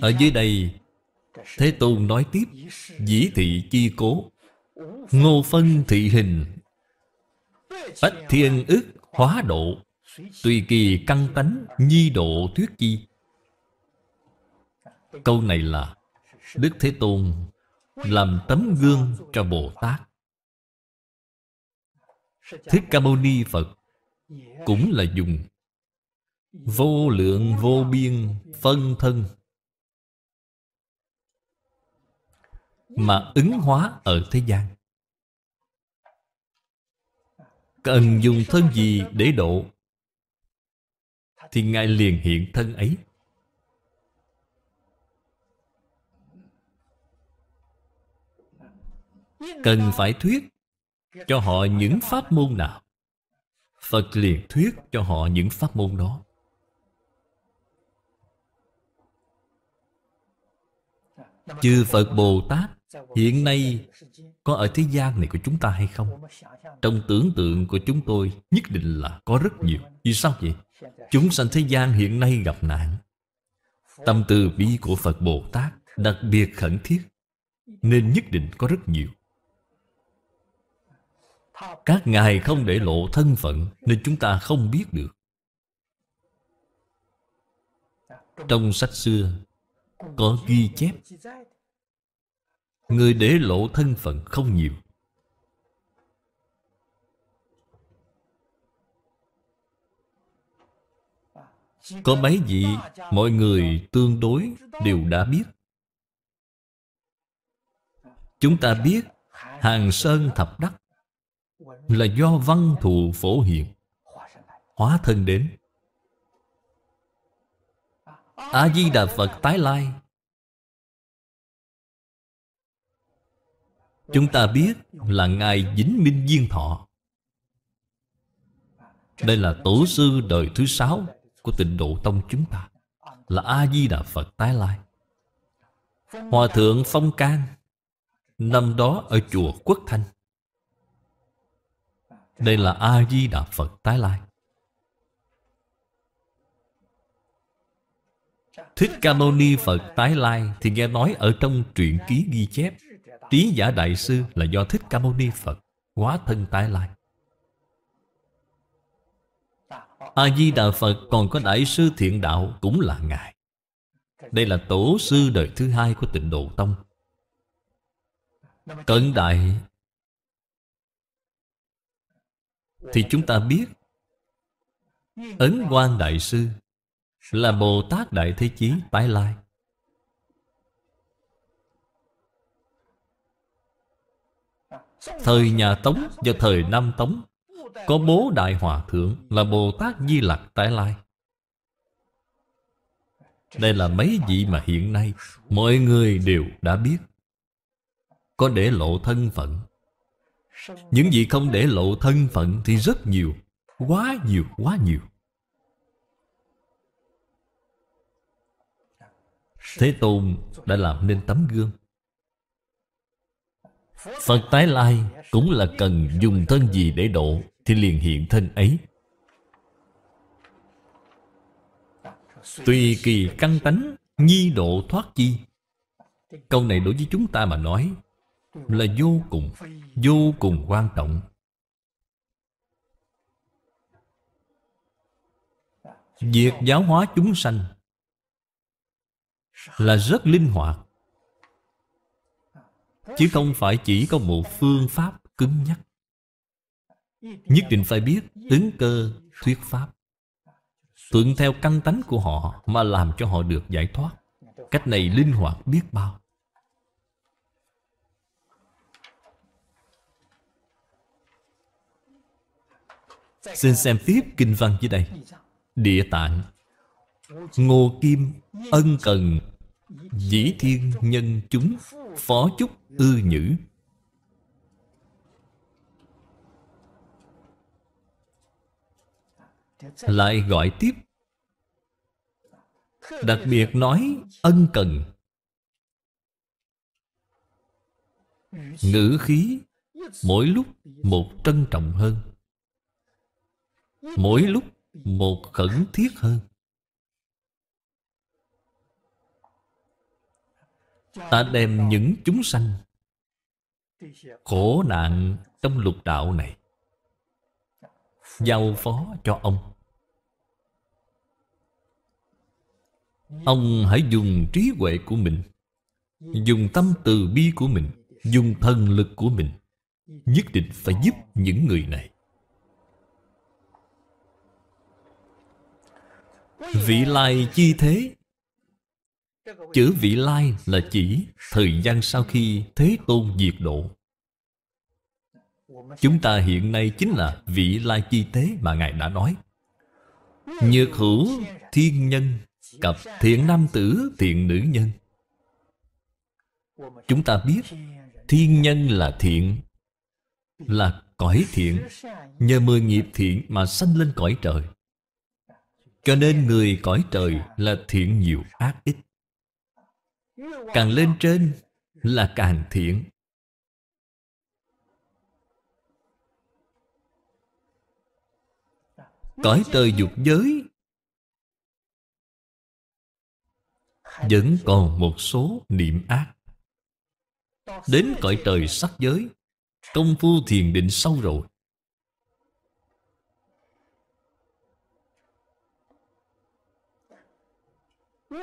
ở dưới đây thế tôn nói tiếp dĩ thị chi cố Ngô phân thị hình Bách thiên ức hóa độ Tùy kỳ căn tánh nhi độ thuyết chi Câu này là Đức Thế Tôn làm tấm gương cho Bồ Tát Thích Ca Mâu Ni Phật cũng là dùng Vô lượng vô biên phân thân mà ứng hóa ở thế gian Cần dùng thân gì để độ Thì Ngài liền hiện thân ấy Cần phải thuyết Cho họ những pháp môn nào Phật liền thuyết cho họ những pháp môn đó Chư Phật Bồ Tát hiện nay có ở thế gian này của chúng ta hay không trong tưởng tượng của chúng tôi nhất định là có rất nhiều vì sao vậy chúng sanh thế gian hiện nay gặp nạn tâm từ bi của phật bồ tát đặc biệt khẩn thiết nên nhất định có rất nhiều các ngài không để lộ thân phận nên chúng ta không biết được trong sách xưa có ghi chép Người để lộ thân phận không nhiều Có mấy vị mọi người tương đối đều đã biết Chúng ta biết Hàng Sơn Thập Đắc Là do văn thù phổ hiện Hóa thân đến A-di-đà Phật tái lai Chúng ta biết là Ngài Dính Minh Diên Thọ Đây là tổ sư đời thứ sáu Của tịnh độ tông chúng ta Là A-di-đà Phật tái lai Hòa thượng Phong Can Năm đó ở chùa Quốc Thanh Đây là A-di-đà Phật tái lai Thích canoni Phật tái lai Thì nghe nói ở trong truyện ký ghi chép Trí giả đại sư là do Thích Ca Mâu Ni Phật quá thân tái lai A-di-đà Phật còn có đại sư thiện đạo cũng là Ngài Đây là tổ sư đời thứ hai của tịnh Độ Tông Cận đại Thì chúng ta biết Ấn Quang Đại Sư Là Bồ Tát Đại Thế Chí Tái Lai Thời nhà Tống và thời Nam Tống Có bố Đại Hòa Thượng là Bồ Tát Di Lặc Tái Lai Đây là mấy vị mà hiện nay Mọi người đều đã biết Có để lộ thân phận Những vị không để lộ thân phận thì rất nhiều Quá nhiều, quá nhiều Thế Tôn đã làm nên tấm gương Phật tái lai cũng là cần dùng thân gì để độ Thì liền hiện thân ấy Tùy kỳ căn tánh Nhi độ thoát chi Câu này đối với chúng ta mà nói Là vô cùng Vô cùng quan trọng Việc giáo hóa chúng sanh Là rất linh hoạt chứ không phải chỉ có một phương pháp cứng nhắc nhất định phải biết tướng cơ thuyết pháp thuận theo căn tánh của họ mà làm cho họ được giải thoát cách này linh hoạt biết bao xin xem tiếp kinh văn dưới đây địa tạng ngô kim ân cần Dĩ thiên nhân chúng Phó chúc ư nhữ Lại gọi tiếp Đặc biệt nói ân cần Ngữ khí Mỗi lúc một trân trọng hơn Mỗi lúc một khẩn thiết hơn ta đem những chúng sanh khổ nạn trong lục đạo này giao phó cho ông ông hãy dùng trí huệ của mình dùng tâm từ bi của mình dùng thần lực của mình nhất định phải giúp những người này vị lai chi thế Chữ vị lai là chỉ thời gian sau khi Thế Tôn diệt độ. Chúng ta hiện nay chính là vị lai chi tế mà Ngài đã nói. Nhược hữu thiên nhân, cặp thiện nam tử, thiện nữ nhân. Chúng ta biết thiên nhân là thiện, là cõi thiện, nhờ mười nghiệp thiện mà sanh lên cõi trời. Cho nên người cõi trời là thiện nhiều ác ít càng lên trên là càng thiện cõi trời dục giới vẫn còn một số niệm ác đến cõi trời sắc giới công phu thiền định sâu rồi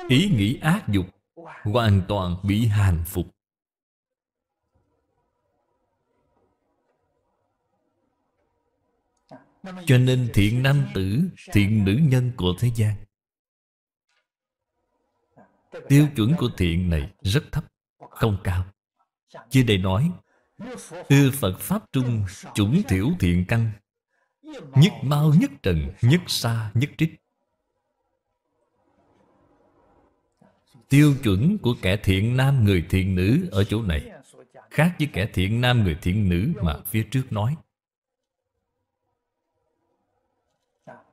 ý nghĩ ác dục hoàn toàn bị hàng phục cho nên thiện nam tử thiện nữ nhân của thế gian tiêu chuẩn của thiện này rất thấp không cao chưa đây nói ư phật pháp trung chủng thiểu thiện căn nhất mau nhất trần nhất xa nhất trích tiêu chuẩn của kẻ thiện nam người thiện nữ ở chỗ này khác với kẻ thiện nam người thiện nữ mà phía trước nói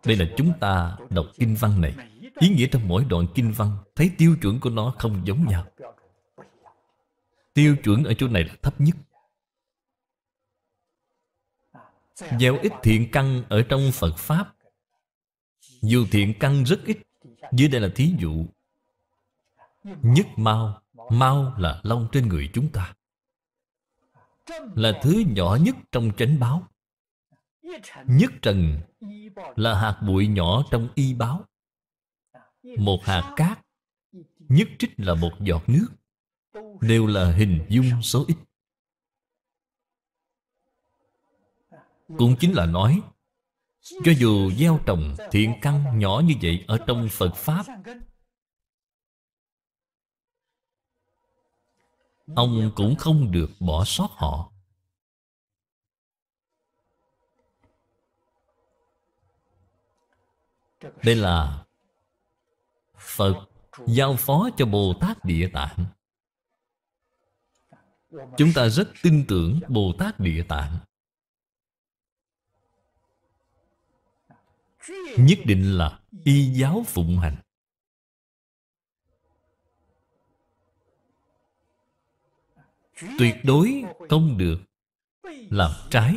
đây là chúng ta đọc kinh văn này ý nghĩa trong mỗi đoạn kinh văn thấy tiêu chuẩn của nó không giống nhau tiêu chuẩn ở chỗ này là thấp nhất gieo ít thiện căn ở trong phật pháp dù thiện căn rất ít dưới đây là thí dụ Nhất mau Mau là lông trên người chúng ta Là thứ nhỏ nhất trong chánh báo Nhất trần Là hạt bụi nhỏ trong y báo Một hạt cát Nhất trích là một giọt nước Đều là hình dung số ít Cũng chính là nói Cho dù gieo trồng thiện căn nhỏ như vậy Ở trong Phật Pháp Ông cũng không được bỏ sót họ Đây là Phật giao phó cho Bồ Tát Địa Tạng Chúng ta rất tin tưởng Bồ Tát Địa Tạng Nhất định là y giáo phụng hành tuyệt đối không được làm trái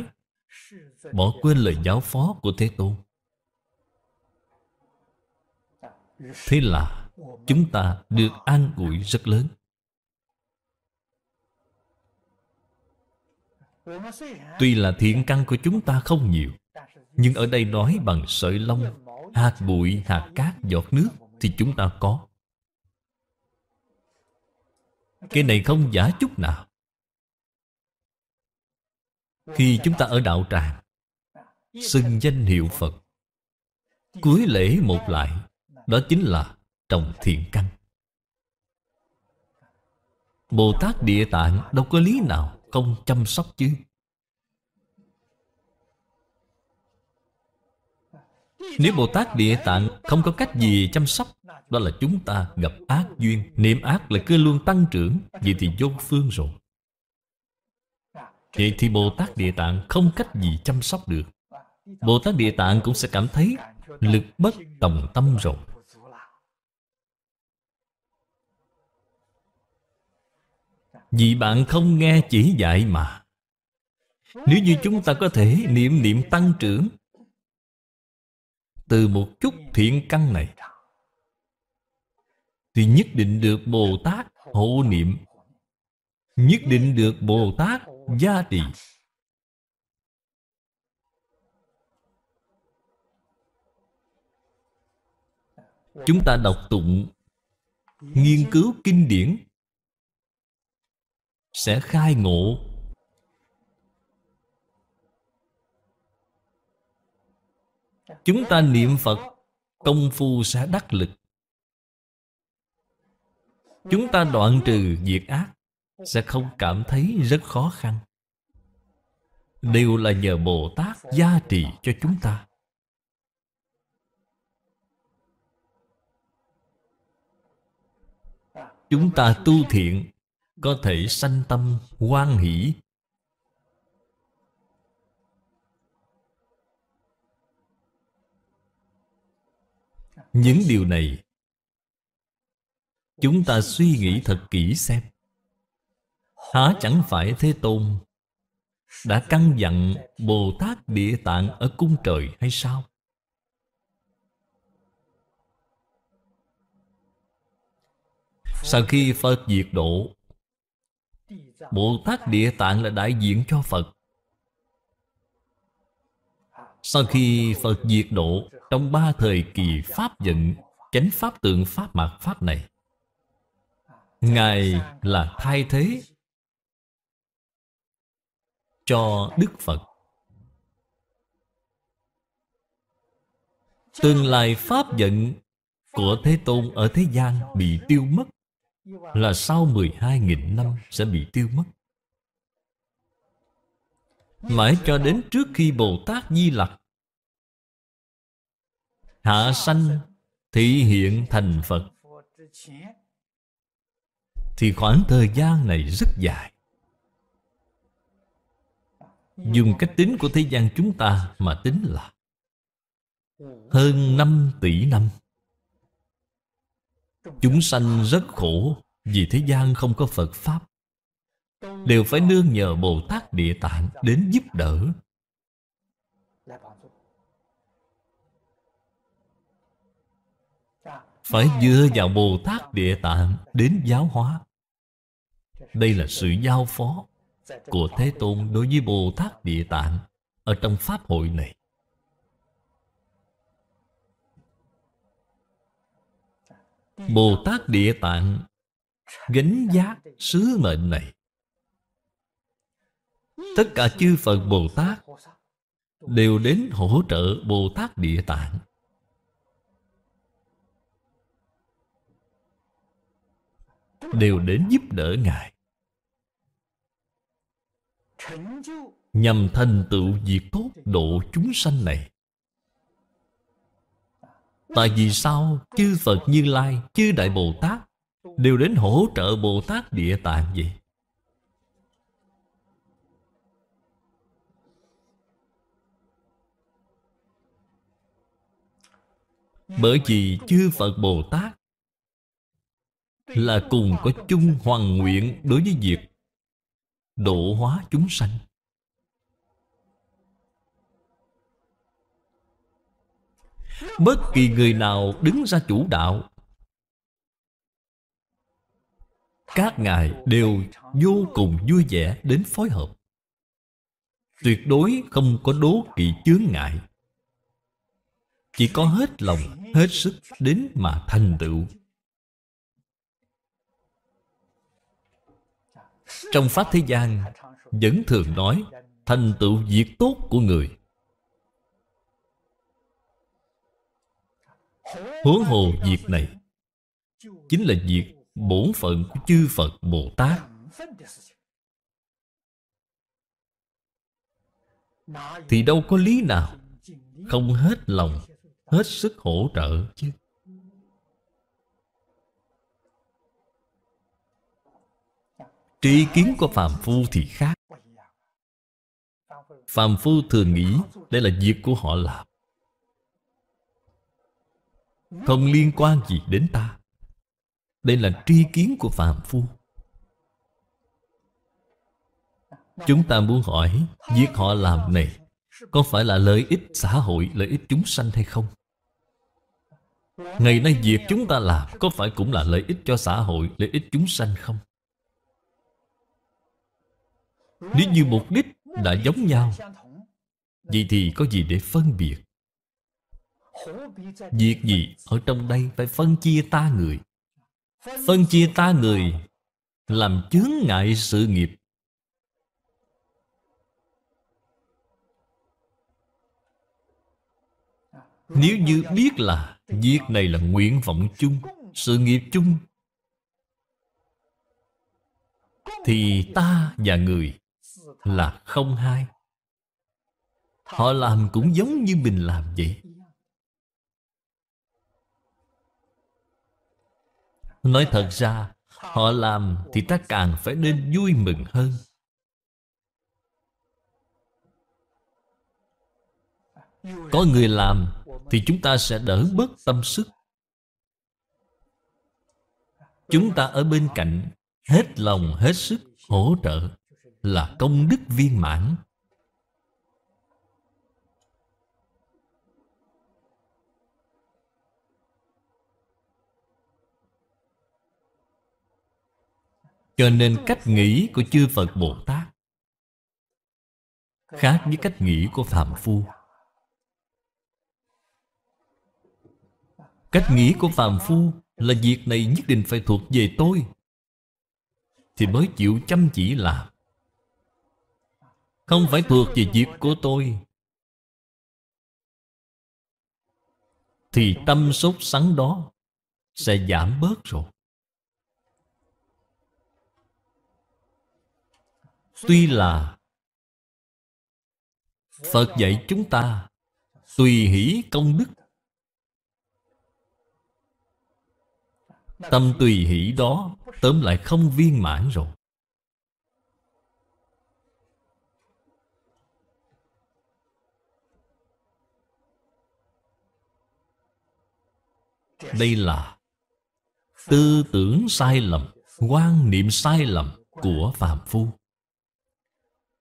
bỏ quên lời giáo phó của thế tôn thế là chúng ta được an ủi rất lớn tuy là thiện căn của chúng ta không nhiều nhưng ở đây nói bằng sợi lông hạt bụi hạt cát giọt nước thì chúng ta có cái này không giả chút nào khi chúng ta ở đạo tràng Xưng danh hiệu Phật Cuối lễ một lại Đó chính là trồng thiện căn Bồ Tát Địa Tạng đâu có lý nào không chăm sóc chứ Nếu Bồ Tát Địa Tạng không có cách gì chăm sóc Đó là chúng ta gặp ác duyên Niệm ác là cứ luôn tăng trưởng Vậy thì vô phương rồi Vậy thì Bồ Tát Địa Tạng không cách gì chăm sóc được Bồ Tát Địa Tạng cũng sẽ cảm thấy Lực bất tòng tâm rồi Vì bạn không nghe chỉ dạy mà Nếu như chúng ta có thể niệm niệm tăng trưởng Từ một chút thiện căn này Thì nhất định được Bồ Tát hộ niệm Nhất định được Bồ Tát gia đình chúng ta đọc tụng nghiên cứu kinh điển sẽ khai ngộ chúng ta niệm phật công phu sẽ đắc lực chúng ta đoạn trừ diệt ác sẽ không cảm thấy rất khó khăn đều là nhờ bồ tát gia trì cho chúng ta chúng ta tu thiện có thể sanh tâm hoan hỷ những điều này chúng ta suy nghĩ thật kỹ xem Há chẳng phải Thế Tôn Đã căn dặn Bồ Tát Địa Tạng ở cung trời hay sao? Sau khi Phật diệt độ Bồ Tát Địa Tạng là đại diện cho Phật Sau khi Phật diệt độ Trong ba thời kỳ Pháp dựng Chánh Pháp tượng Pháp mặt Pháp này Ngài là thay thế cho Đức Phật. Tương lai Pháp vận của Thế Tôn ở thế gian bị tiêu mất là sau 12.000 năm sẽ bị tiêu mất. Mãi cho đến trước khi Bồ Tát Di Lặc hạ sanh thị hiện thành Phật thì khoảng thời gian này rất dài Dùng cách tính của thế gian chúng ta mà tính là Hơn 5 tỷ năm Chúng sanh rất khổ Vì thế gian không có Phật Pháp Đều phải nương nhờ Bồ Tát Địa Tạng Đến giúp đỡ Phải dựa vào Bồ Tát Địa Tạng Đến giáo hóa Đây là sự giao phó của Thế Tôn đối với Bồ Tát Địa Tạng ở trong Pháp hội này. Bồ Tát Địa Tạng gánh giác sứ mệnh này. Tất cả chư Phật Bồ Tát đều đến hỗ trợ Bồ Tát Địa Tạng. Đều đến giúp đỡ Ngài nhằm thành tựu việc tốt độ chúng sanh này tại vì sao chư phật như lai chư đại bồ tát đều đến hỗ trợ bồ tát địa tạng vậy bởi vì chư phật bồ tát là cùng có chung hoàn nguyện đối với việc độ hóa chúng sanh. Bất kỳ người nào đứng ra chủ đạo Các ngài đều vô cùng vui vẻ đến phối hợp Tuyệt đối không có đố kỵ chướng ngại Chỉ có hết lòng, hết sức đến mà thành tựu Trong Pháp Thế gian Vẫn thường nói Thành tựu việc tốt của người Huống hồ việc này Chính là việc bổn phận của chư Phật Bồ Tát Thì đâu có lý nào Không hết lòng Hết sức hỗ trợ chứ Trí kiến của Phạm Phu thì khác Phạm Phu thường nghĩ Đây là việc của họ làm Không liên quan gì đến ta Đây là tri kiến của Phạm Phu Chúng ta muốn hỏi Việc họ làm này Có phải là lợi ích xã hội Lợi ích chúng sanh hay không Ngày nay việc chúng ta làm Có phải cũng là lợi ích cho xã hội Lợi ích chúng sanh không nếu như mục đích đã giống nhau Vậy thì có gì để phân biệt Việc gì ở trong đây phải phân chia ta người Phân chia ta người Làm chướng ngại sự nghiệp Nếu như biết là Việc này là nguyện vọng chung Sự nghiệp chung Thì ta và người là không hai Họ làm cũng giống như mình làm vậy Nói thật ra Họ làm thì ta càng phải nên vui mừng hơn Có người làm Thì chúng ta sẽ đỡ bớt tâm sức Chúng ta ở bên cạnh Hết lòng hết sức hỗ trợ là công đức viên mãn. Cho nên cách nghĩ của chư Phật Bồ Tát khác với cách nghĩ của Phạm Phu. Cách nghĩ của Phạm Phu là việc này nhất định phải thuộc về tôi thì mới chịu chăm chỉ làm. Không phải thuộc về việc của tôi Thì tâm sốt sắng đó Sẽ giảm bớt rồi Tuy là Phật dạy chúng ta Tùy hỷ công đức Tâm tùy hỷ đó Tóm lại không viên mãn rồi đây là tư tưởng sai lầm quan niệm sai lầm của phàm phu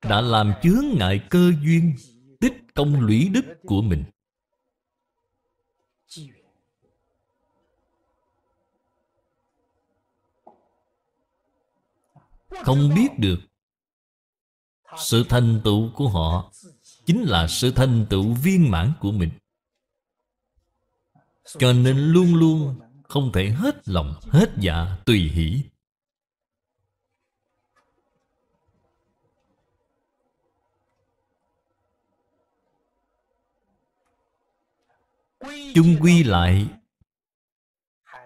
đã làm chướng ngại cơ duyên tích công lũy đức của mình không biết được sự thành tựu của họ chính là sự thành tựu viên mãn của mình cho nên luôn luôn không thể hết lòng, hết dạ, tùy hỷ chung quy lại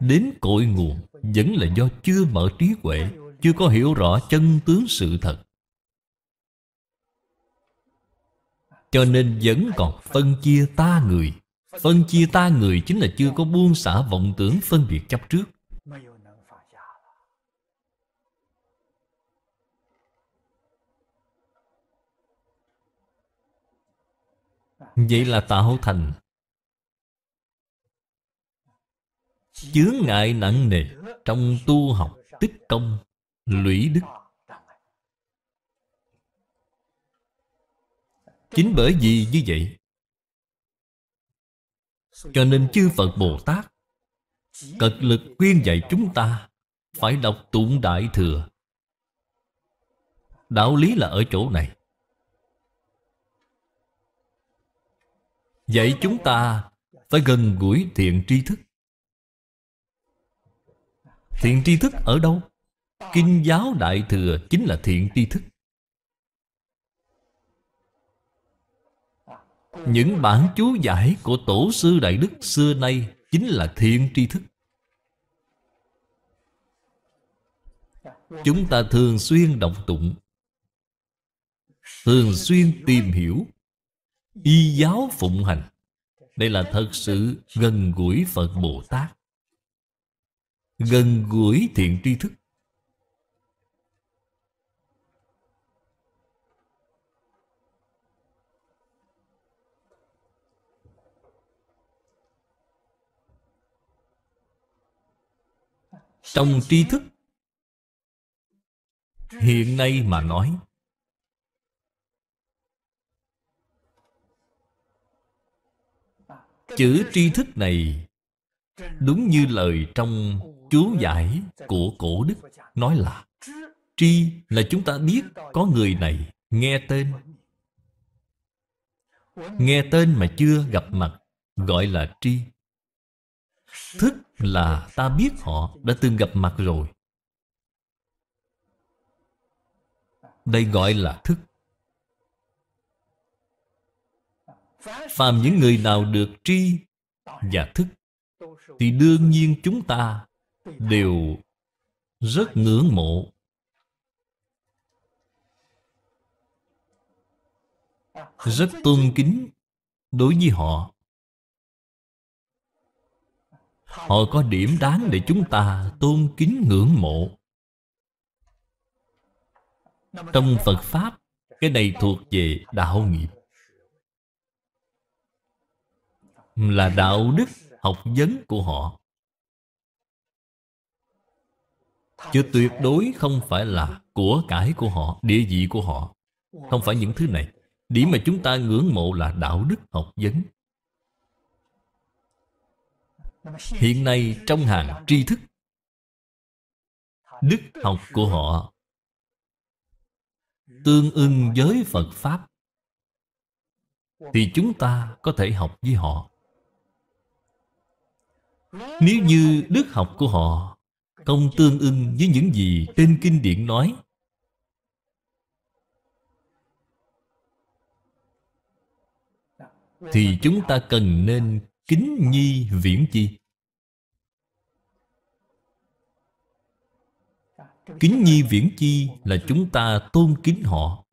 đến cội nguồn vẫn là do chưa mở trí huệ chưa có hiểu rõ chân tướng sự thật cho nên vẫn còn phân chia ta người Phân chia ta người chính là chưa có buông xả vọng tưởng phân biệt chấp trước Vậy là tạo thành Chướng ngại nặng nề Trong tu học tích công Lũy đức Chính bởi vì như vậy cho nên chư Phật Bồ Tát Cật lực khuyên dạy chúng ta Phải đọc tụng Đại Thừa Đạo lý là ở chỗ này Dạy chúng ta phải gần gũi thiện tri thức Thiện tri thức ở đâu? Kinh giáo Đại Thừa chính là thiện tri thức Những bản chú giải của Tổ sư Đại Đức xưa nay chính là thiện tri thức. Chúng ta thường xuyên đọc tụng, thường xuyên tìm hiểu, y giáo phụng hành. Đây là thật sự gần gũi Phật Bồ Tát, gần gũi thiện tri thức. Trong tri thức Hiện nay mà nói Chữ tri thức này Đúng như lời trong chú giải của cổ đức Nói là Tri là chúng ta biết có người này Nghe tên Nghe tên mà chưa gặp mặt Gọi là tri Thức là ta biết họ đã từng gặp mặt rồi. Đây gọi là thức. Phàm những người nào được tri và thức thì đương nhiên chúng ta đều rất ngưỡng mộ. Rất tôn kính đối với họ Họ có điểm đáng để chúng ta tôn kính ngưỡng mộ Trong Phật Pháp Cái này thuộc về đạo nghiệp Là đạo đức học vấn của họ Chứ tuyệt đối không phải là của cải của họ Địa vị của họ Không phải những thứ này Điểm mà chúng ta ngưỡng mộ là đạo đức học vấn hiện nay trong hàng tri thức đức học của họ tương ưng với phật pháp thì chúng ta có thể học với họ nếu như đức học của họ không tương ưng với những gì trên kinh điển nói thì chúng ta cần nên kính nhi viễn chi Kính nhi viễn chi là chúng ta tôn kính họ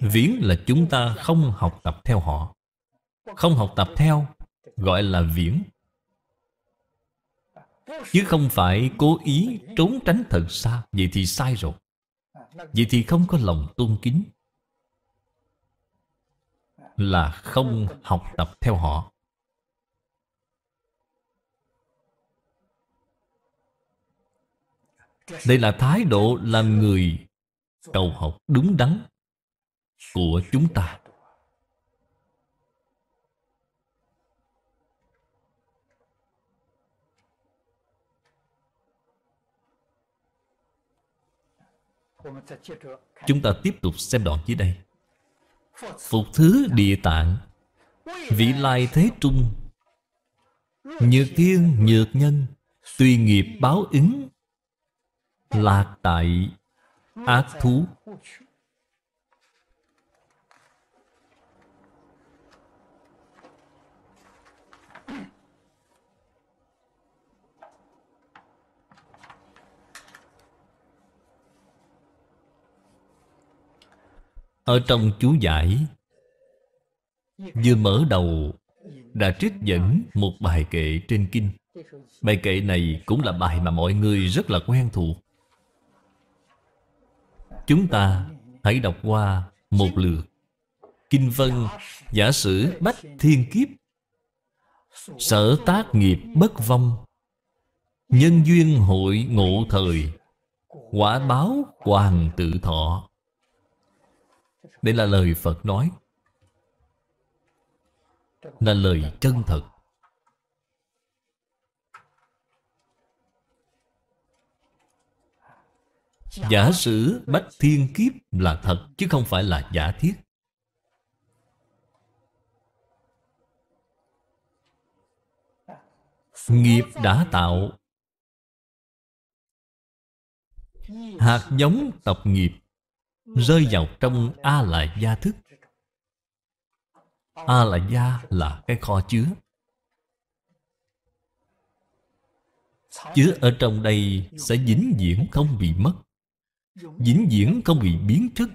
Viễn là chúng ta không học tập theo họ Không học tập theo gọi là viễn Chứ không phải cố ý trốn tránh thật xa Vậy thì sai rồi Vậy thì không có lòng tôn kính Là không học tập theo họ Đây là thái độ làm người cầu học đúng đắn của chúng ta. Chúng ta tiếp tục xem đoạn dưới đây Phục thứ địa tạng Vị lai thế trung Nhược thiên nhược nhân Tùy nghiệp báo ứng là tại ác thú Ở trong chú giải Vừa mở đầu Đã trích dẫn một bài kệ trên kinh Bài kệ này cũng là bài mà mọi người rất là quen thuộc Chúng ta hãy đọc qua một lượt Kinh Vân Giả sử Bách Thiên Kiếp Sở tác nghiệp bất vong Nhân duyên hội ngộ thời Quả báo hoàng tự thọ Đây là lời Phật nói Là lời chân thật Giả sử bách thiên kiếp là thật chứ không phải là giả thiết Nghiệp đã tạo Hạt giống tập nghiệp Rơi vào trong A là gia thức A là gia là cái kho chứa Chứa ở trong đây sẽ dính diễn không bị mất vĩnh viễn không bị biến chất,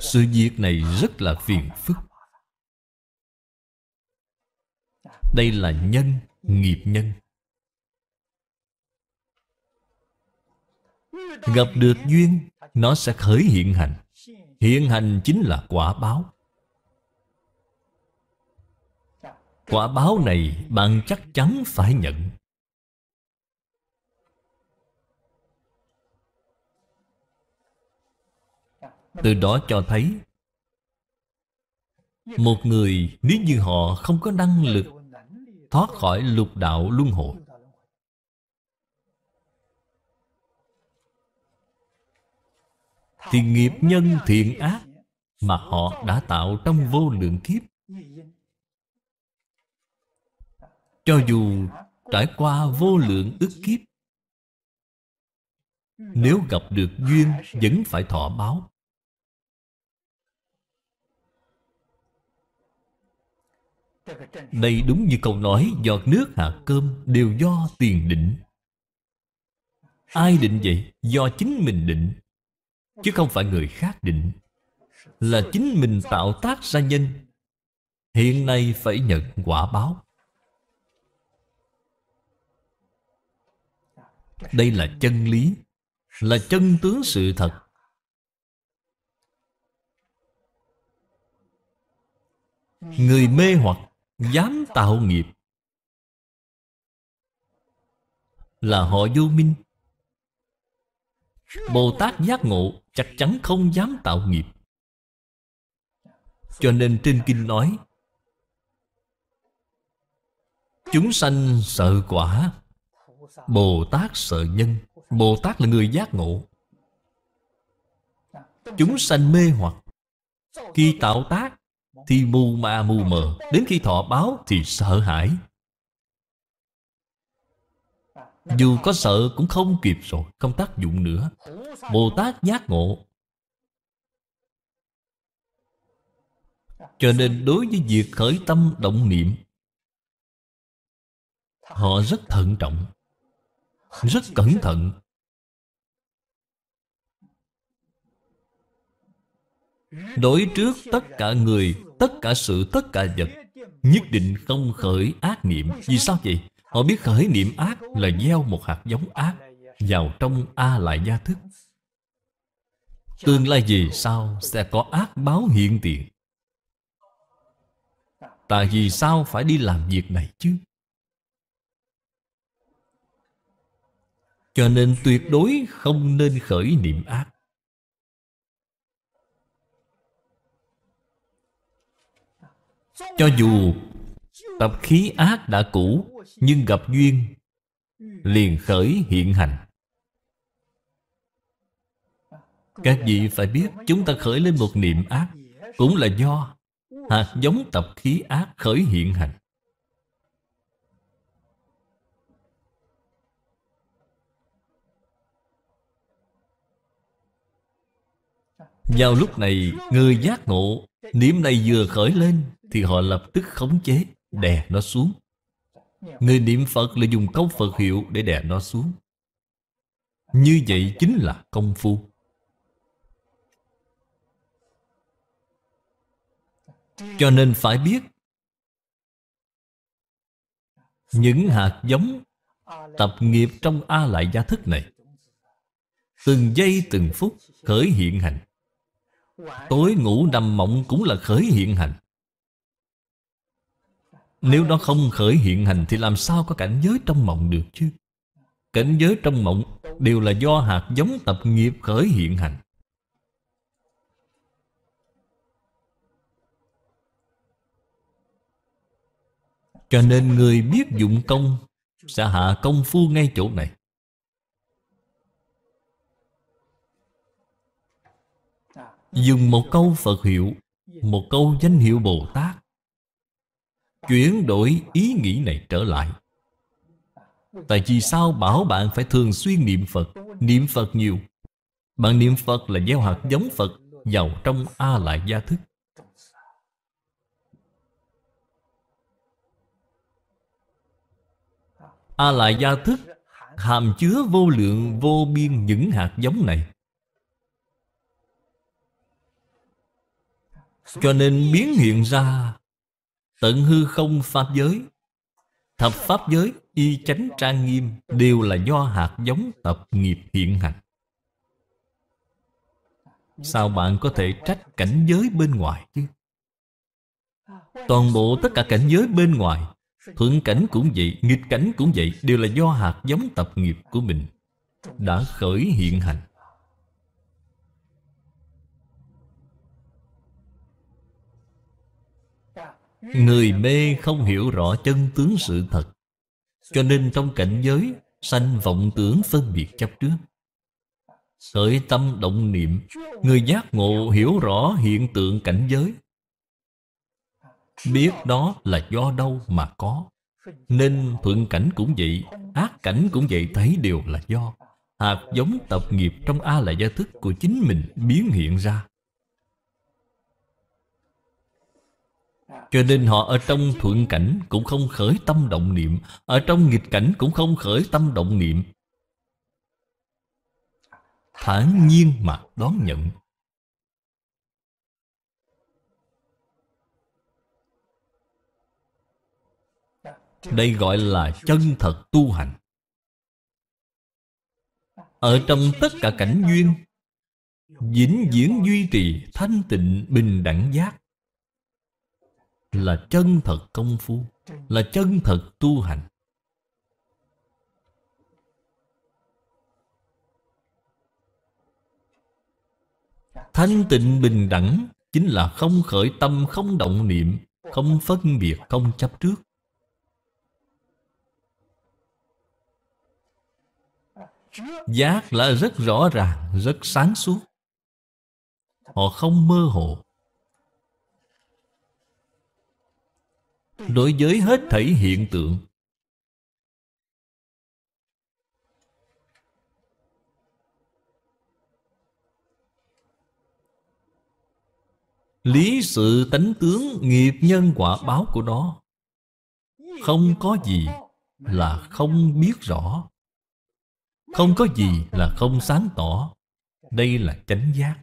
sự việc này rất là phiền phức đây là nhân nghiệp nhân gặp được duyên nó sẽ khởi hiện hành hiện hành chính là quả báo quả báo này bạn chắc chắn phải nhận Từ đó cho thấy Một người nếu như họ không có năng lực Thoát khỏi lục đạo luân hồi Thì nghiệp nhân thiện ác Mà họ đã tạo trong vô lượng kiếp Cho dù trải qua vô lượng ức kiếp Nếu gặp được duyên Vẫn phải thọ báo Đây đúng như câu nói Giọt nước hạt cơm đều do tiền định Ai định vậy? Do chính mình định Chứ không phải người khác định Là chính mình tạo tác ra nhân Hiện nay phải nhận quả báo Đây là chân lý Là chân tướng sự thật Người mê hoặc dám tạo nghiệp là họ vô minh bồ tát giác ngộ chắc chắn không dám tạo nghiệp cho nên trên kinh nói chúng sanh sợ quả bồ tát sợ nhân bồ tát là người giác ngộ chúng sanh mê hoặc khi tạo tác thì mù mà mù mờ Đến khi thọ báo thì sợ hãi Dù có sợ cũng không kịp rồi Không tác dụng nữa Bồ Tát giác ngộ Cho nên đối với việc khởi tâm động niệm Họ rất thận trọng Rất cẩn thận Đối trước tất cả người tất cả sự, tất cả vật Nhất định không khởi ác niệm Vì sao vậy? Họ biết khởi niệm ác là gieo một hạt giống ác Vào trong A lại gia thức Tương lai gì sao sẽ có ác báo hiện tiền Tại vì sao phải đi làm việc này chứ? Cho nên tuyệt đối không nên khởi niệm ác Cho dù tập khí ác đã cũ Nhưng gặp duyên Liền khởi hiện hành Các vị phải biết Chúng ta khởi lên một niệm ác Cũng là do hạt giống tập khí ác khởi hiện hành Vào lúc này, người giác ngộ Niệm này vừa khởi lên thì họ lập tức khống chế đè nó xuống người niệm phật là dùng công phật hiệu để đè nó xuống như vậy chính là công phu cho nên phải biết những hạt giống tập nghiệp trong a lại gia thức này từng giây từng phút khởi hiện hành tối ngủ nằm mộng cũng là khởi hiện hành nếu nó không khởi hiện hành Thì làm sao có cảnh giới trong mộng được chứ Cảnh giới trong mộng Đều là do hạt giống tập nghiệp khởi hiện hành Cho nên người biết dụng công Sẽ hạ công phu ngay chỗ này Dùng một câu Phật hiệu Một câu danh hiệu Bồ Tát chuyển đổi ý nghĩ này trở lại Tại vì sao bảo bạn phải thường xuyên niệm Phật Niệm Phật nhiều Bạn niệm Phật là gieo hạt giống Phật Vào trong A Lại Gia Thức A Lại Gia Thức Hàm chứa vô lượng vô biên những hạt giống này Cho nên biến hiện ra Tận hư không pháp giới Thập pháp giới y chánh trang nghiêm Đều là do hạt giống tập nghiệp hiện hành Sao bạn có thể trách cảnh giới bên ngoài chứ Toàn bộ tất cả cảnh giới bên ngoài Thuận cảnh cũng vậy, nghịch cảnh cũng vậy Đều là do hạt giống tập nghiệp của mình Đã khởi hiện hành Người mê không hiểu rõ chân tướng sự thật Cho nên trong cảnh giới Sanh vọng tưởng phân biệt chấp trước Khởi tâm động niệm Người giác ngộ hiểu rõ hiện tượng cảnh giới Biết đó là do đâu mà có Nên thuận cảnh cũng vậy Ác cảnh cũng vậy thấy đều là do Hạt giống tập nghiệp trong a là gia thức của chính mình biến hiện ra Cho nên họ ở trong thuận cảnh cũng không khởi tâm động niệm Ở trong nghịch cảnh cũng không khởi tâm động niệm Thản nhiên mà đón nhận Đây gọi là chân thật tu hành Ở trong tất cả cảnh duyên vĩnh viễn duy trì thanh tịnh bình đẳng giác là chân thật công phu là chân thật tu hành thanh tịnh bình đẳng chính là không khởi tâm không động niệm không phân biệt không chấp trước giác là rất rõ ràng rất sáng suốt họ không mơ hồ đối với hết thảy hiện tượng lý sự tánh tướng nghiệp nhân quả báo của nó không có gì là không biết rõ không có gì là không sáng tỏ đây là chánh giác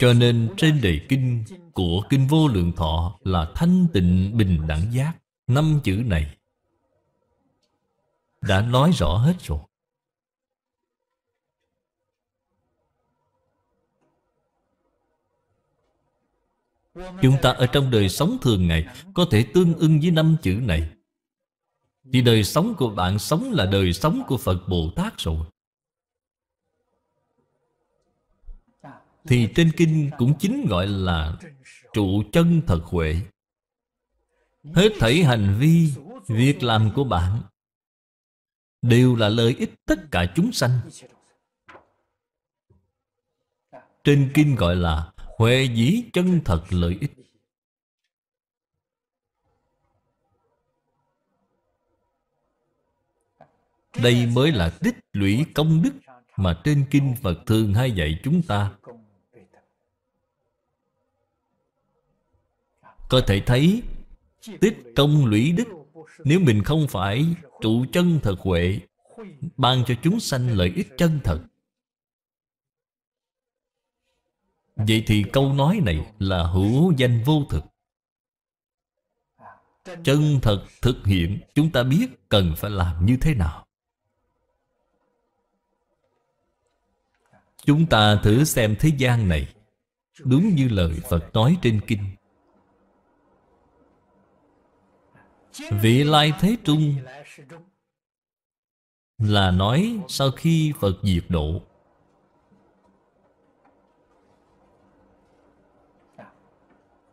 Cho nên trên đề kinh của Kinh Vô Lượng Thọ là thanh tịnh bình đẳng giác. Năm chữ này đã nói rõ hết rồi. Chúng ta ở trong đời sống thường ngày Có thể tương ưng với năm chữ này Thì đời sống của bạn sống là đời sống của Phật Bồ Tát rồi Thì trên kinh cũng chính gọi là trụ chân thật huệ Hết thảy hành vi, việc làm của bạn Đều là lợi ích tất cả chúng sanh Trên kinh gọi là huệ dĩ chân thật lợi ích Đây mới là tích lũy công đức Mà trên kinh Phật thường hay dạy chúng ta Có thể thấy Tích công lũy đức Nếu mình không phải trụ chân thật huệ Ban cho chúng sanh lợi ích chân thật Vậy thì câu nói này là hữu danh vô thực Chân thật thực hiện Chúng ta biết cần phải làm như thế nào Chúng ta thử xem thế gian này Đúng như lời Phật nói trên kinh Vị lai thế trung Là nói sau khi Phật diệt độ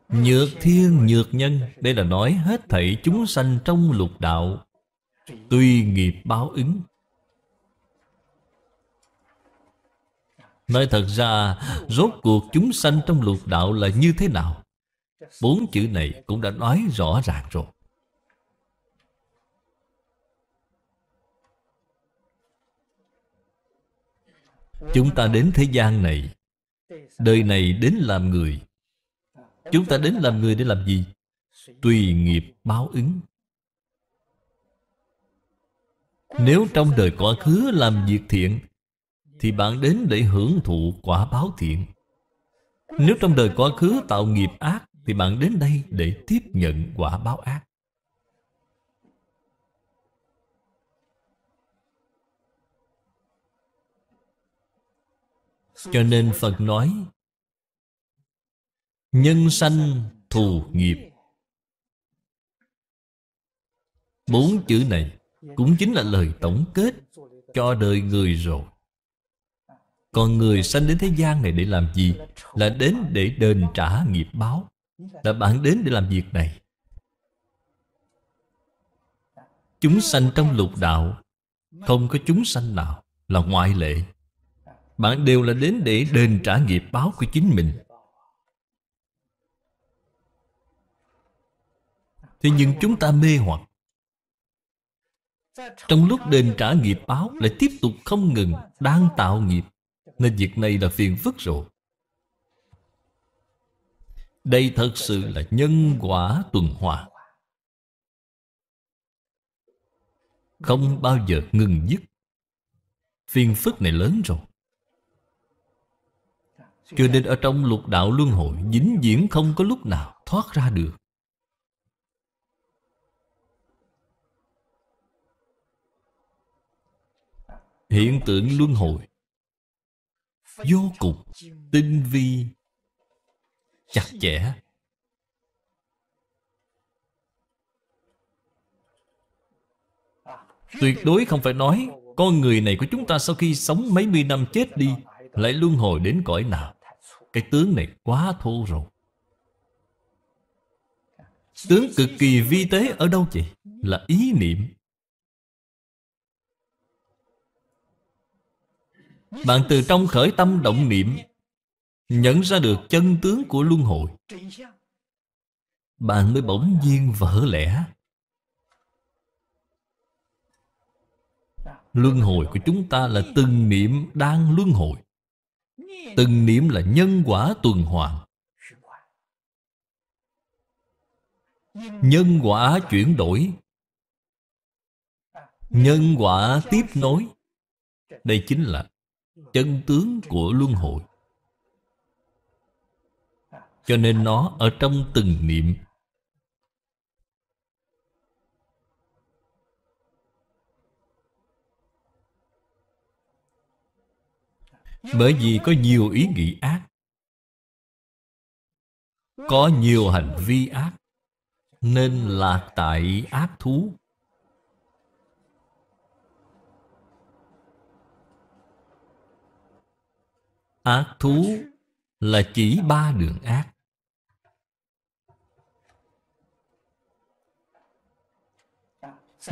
Nhược thiên nhược nhân Đây là nói hết thảy chúng sanh trong lục đạo Tuy nghiệp báo ứng Nói thật ra Rốt cuộc chúng sanh trong lục đạo là như thế nào Bốn chữ này cũng đã nói rõ ràng rồi Chúng ta đến thế gian này Đời này đến làm người Chúng ta đến làm người để làm gì? Tùy nghiệp báo ứng Nếu trong đời quá khứ làm việc thiện Thì bạn đến để hưởng thụ quả báo thiện Nếu trong đời quá khứ tạo nghiệp ác Thì bạn đến đây để tiếp nhận quả báo ác Cho nên Phật nói Nhân sanh thù nghiệp Bốn chữ này cũng chính là lời tổng kết cho đời người rồi Còn người sanh đến thế gian này để làm gì? Là đến để đền trả nghiệp báo Là bạn đến để làm việc này Chúng sanh trong lục đạo Không có chúng sanh nào là ngoại lệ bạn đều là đến để đền trả nghiệp báo của chính mình Thế nhưng chúng ta mê hoặc Trong lúc đền trả nghiệp báo Lại tiếp tục không ngừng Đang tạo nghiệp Nên việc này là phiền phức rồi Đây thật sự là nhân quả tuần hoàn Không bao giờ ngừng dứt Phiền phức này lớn rồi cho nên ở trong lục đạo luân hồi Dính diễn không có lúc nào thoát ra được Hiện tượng luân hồi Vô cùng Tinh vi Chặt chẽ Tuyệt đối không phải nói Con người này của chúng ta sau khi sống mấy mươi năm chết đi Lại luân hồi đến cõi nào cái tướng này quá thô rồi Tướng cực kỳ vi tế ở đâu chị? Là ý niệm Bạn từ trong khởi tâm động niệm Nhận ra được chân tướng của luân hồi Bạn mới bỗng nhiên vỡ lẽ Luân hồi của chúng ta là từng niệm đang luân hồi Từng niệm là nhân quả tuần hoàn Nhân quả chuyển đổi Nhân quả tiếp nối Đây chính là chân tướng của luân hồi Cho nên nó ở trong từng niệm Bởi vì có nhiều ý nghĩ ác Có nhiều hành vi ác Nên lạc tại ác thú Ác thú là chỉ ba đường ác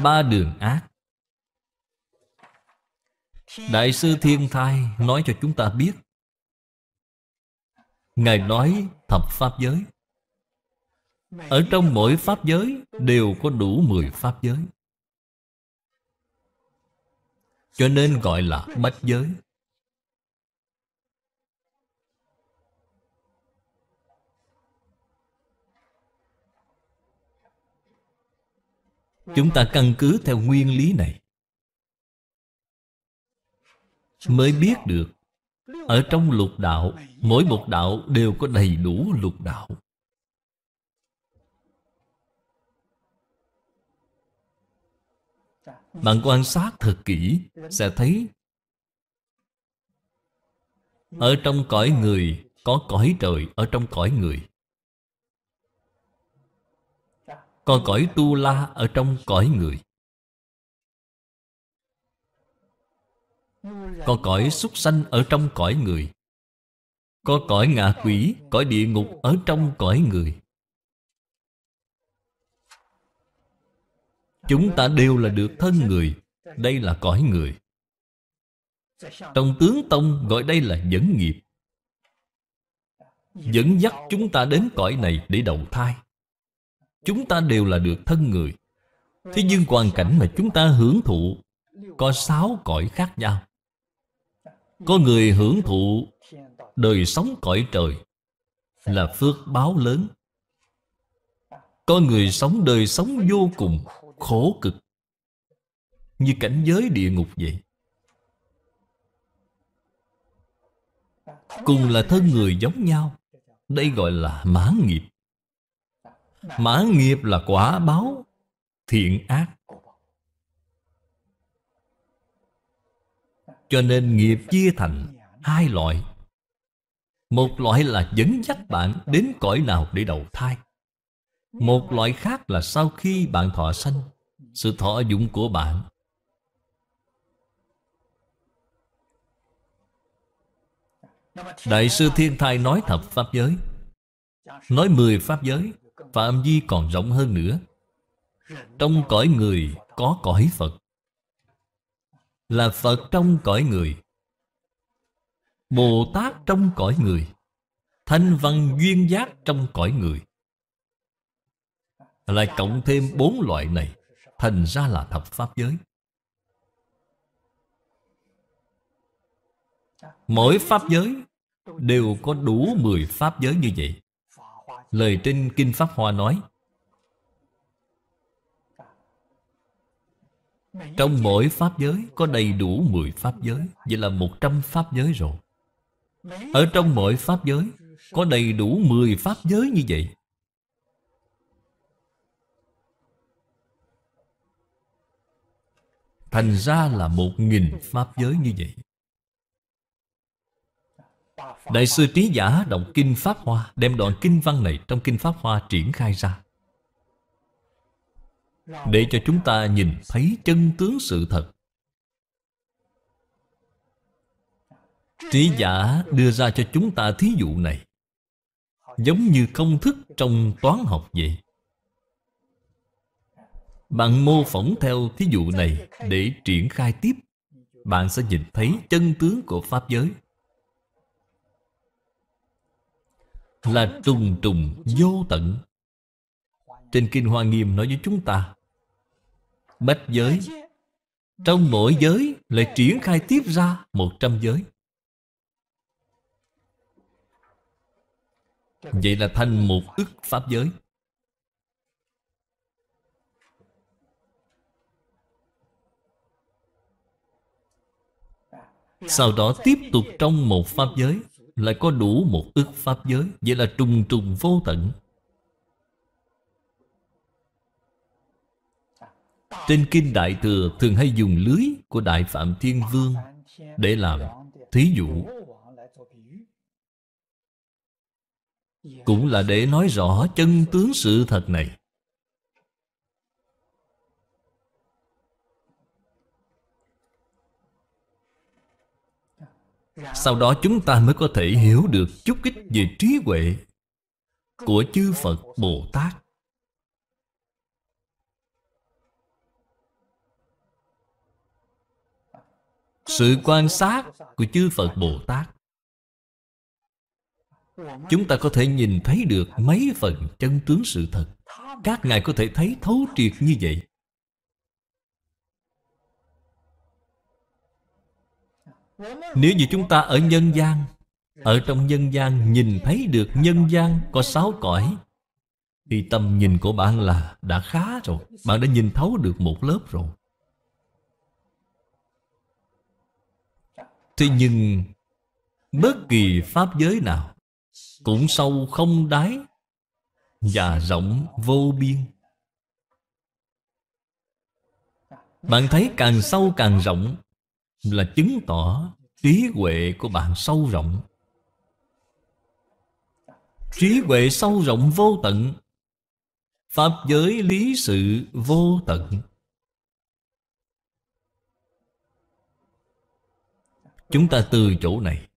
Ba đường ác Đại sư Thiên Thai nói cho chúng ta biết Ngài nói thập Pháp giới Ở trong mỗi Pháp giới đều có đủ 10 Pháp giới Cho nên gọi là bách giới Chúng ta căn cứ theo nguyên lý này mới biết được ở trong lục đạo mỗi một đạo đều có đầy đủ lục đạo bạn quan sát thật kỹ sẽ thấy ở trong cõi người có cõi trời ở trong cõi người có cõi tu la ở trong cõi người Có cõi súc sanh ở trong cõi người Có cõi ngạ quỷ Cõi địa ngục ở trong cõi người Chúng ta đều là được thân người Đây là cõi người Trong tướng tông gọi đây là dẫn nghiệp Dẫn dắt chúng ta đến cõi này để đầu thai Chúng ta đều là được thân người Thế nhưng hoàn cảnh mà chúng ta hưởng thụ Có sáu cõi khác nhau có người hưởng thụ đời sống cõi trời Là phước báo lớn Có người sống đời sống vô cùng khổ cực Như cảnh giới địa ngục vậy Cùng là thân người giống nhau Đây gọi là mã nghiệp Mã nghiệp là quả báo Thiện ác Cho nên nghiệp chia thành hai loại Một loại là dẫn dắt bạn đến cõi nào để đầu thai Một loại khác là sau khi bạn thọ sanh Sự thọ dụng của bạn Đại sư Thiên Thai nói thập Pháp giới Nói mười Pháp giới Phạm Di còn rộng hơn nữa Trong cõi người có cõi Phật là Phật trong cõi người Bồ Tát trong cõi người Thanh văn duyên giác trong cõi người Lại cộng thêm bốn loại này Thành ra là thập pháp giới Mỗi pháp giới đều có đủ mười pháp giới như vậy Lời trên Kinh Pháp Hoa nói Trong mỗi pháp giới có đầy đủ 10 pháp giới Vậy là 100 pháp giới rồi Ở trong mỗi pháp giới Có đầy đủ 10 pháp giới như vậy Thành ra là một nghìn pháp giới như vậy Đại sư Trí Giả đọc Kinh Pháp Hoa Đem đoạn kinh văn này trong Kinh Pháp Hoa triển khai ra để cho chúng ta nhìn thấy chân tướng sự thật trí giả đưa ra cho chúng ta thí dụ này giống như công thức trong toán học vậy bạn mô phỏng theo thí dụ này để triển khai tiếp bạn sẽ nhìn thấy chân tướng của pháp giới là trùng trùng vô tận trên kinh hoa nghiêm nói với chúng ta bách giới trong mỗi giới lại triển khai tiếp ra một trăm giới vậy là thành một ức pháp giới sau đó tiếp tục trong một pháp giới lại có đủ một ức pháp giới vậy là trùng trùng vô tận Trên Kinh Đại Thừa thường hay dùng lưới của Đại Phạm Thiên Vương để làm thí dụ. Cũng là để nói rõ chân tướng sự thật này. Sau đó chúng ta mới có thể hiểu được chút ít về trí huệ của chư Phật Bồ Tát. sự quan sát của chư phật bồ tát chúng ta có thể nhìn thấy được mấy phần chân tướng sự thật các ngài có thể thấy thấu triệt như vậy nếu như chúng ta ở nhân gian ở trong nhân gian nhìn thấy được nhân gian có sáu cõi thì tầm nhìn của bạn là đã khá rồi bạn đã nhìn thấu được một lớp rồi Thế nhưng Bất kỳ pháp giới nào Cũng sâu không đáy Và rộng vô biên Bạn thấy càng sâu càng rộng Là chứng tỏ trí huệ của bạn sâu rộng Trí huệ sâu rộng vô tận Pháp giới lý sự vô tận Chúng ta từ chỗ này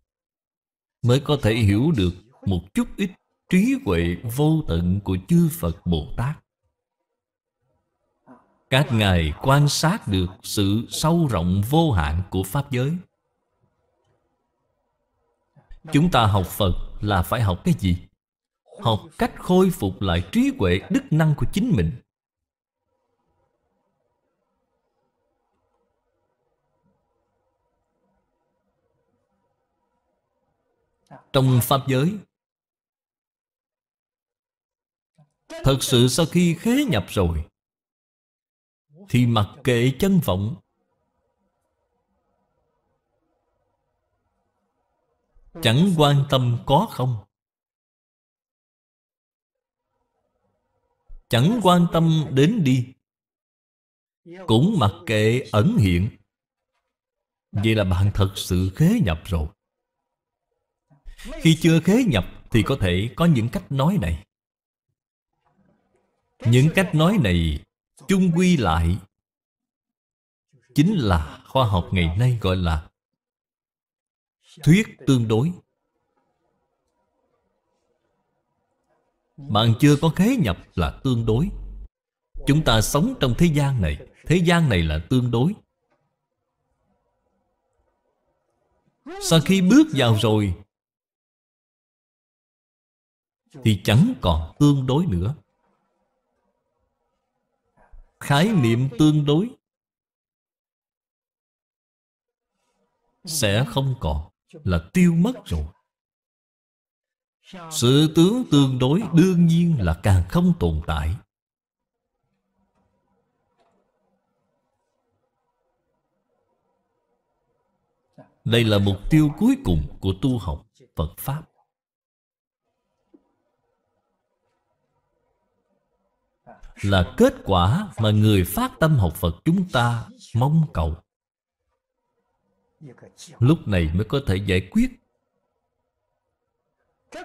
mới có thể hiểu được một chút ít trí huệ vô tận của chư Phật Bồ Tát. Các ngài quan sát được sự sâu rộng vô hạn của Pháp giới. Chúng ta học Phật là phải học cái gì? Học cách khôi phục lại trí huệ đức năng của chính mình trong Pháp giới Thật sự sau khi khế nhập rồi Thì mặc kệ chân vọng Chẳng quan tâm có không Chẳng quan tâm đến đi Cũng mặc kệ ẩn hiện Vậy là bạn thật sự khế nhập rồi khi chưa khế nhập thì có thể có những cách nói này Những cách nói này chung quy lại Chính là khoa học ngày nay gọi là Thuyết tương đối Bạn chưa có khế nhập là tương đối Chúng ta sống trong thế gian này Thế gian này là tương đối Sau khi bước vào rồi thì chẳng còn tương đối nữa khái niệm tương đối sẽ không còn là tiêu mất rồi sự tướng tương đối đương nhiên là càng không tồn tại đây là mục tiêu cuối cùng của tu học phật pháp là kết quả mà người phát tâm học Phật chúng ta mong cầu. Lúc này mới có thể giải quyết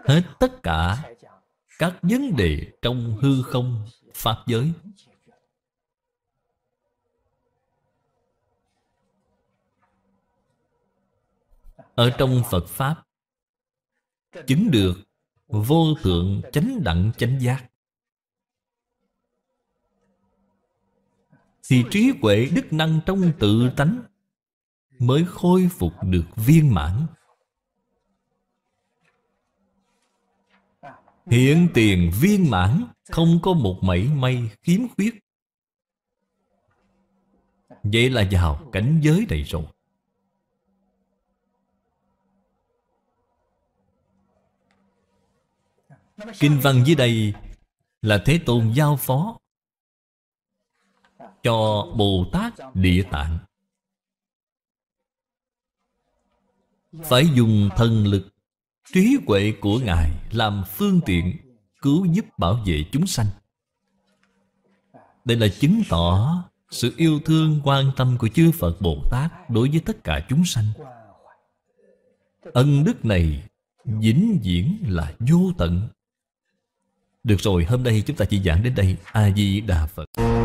hết tất cả các vấn đề trong hư không pháp giới. Ở trong Phật Pháp Chứng được vô thượng chánh đẳng chánh giác Thì trí huệ đức năng trong tự tánh Mới khôi phục được viên mãn Hiện tiền viên mãn Không có một mảy may khiếm khuyết Vậy là vào cảnh giới này rồi Kinh văn dưới đây Là Thế Tôn giao phó cho Bồ Tát Địa Tạng Phải dùng thần lực Trí huệ của Ngài làm phương tiện Cứu giúp bảo vệ chúng sanh Đây là chứng tỏ Sự yêu thương quan tâm của chư Phật Bồ Tát Đối với tất cả chúng sanh Ân đức này vĩnh viễn là vô tận được rồi hôm nay chúng ta chỉ giảng đến đây A Di Đà Phật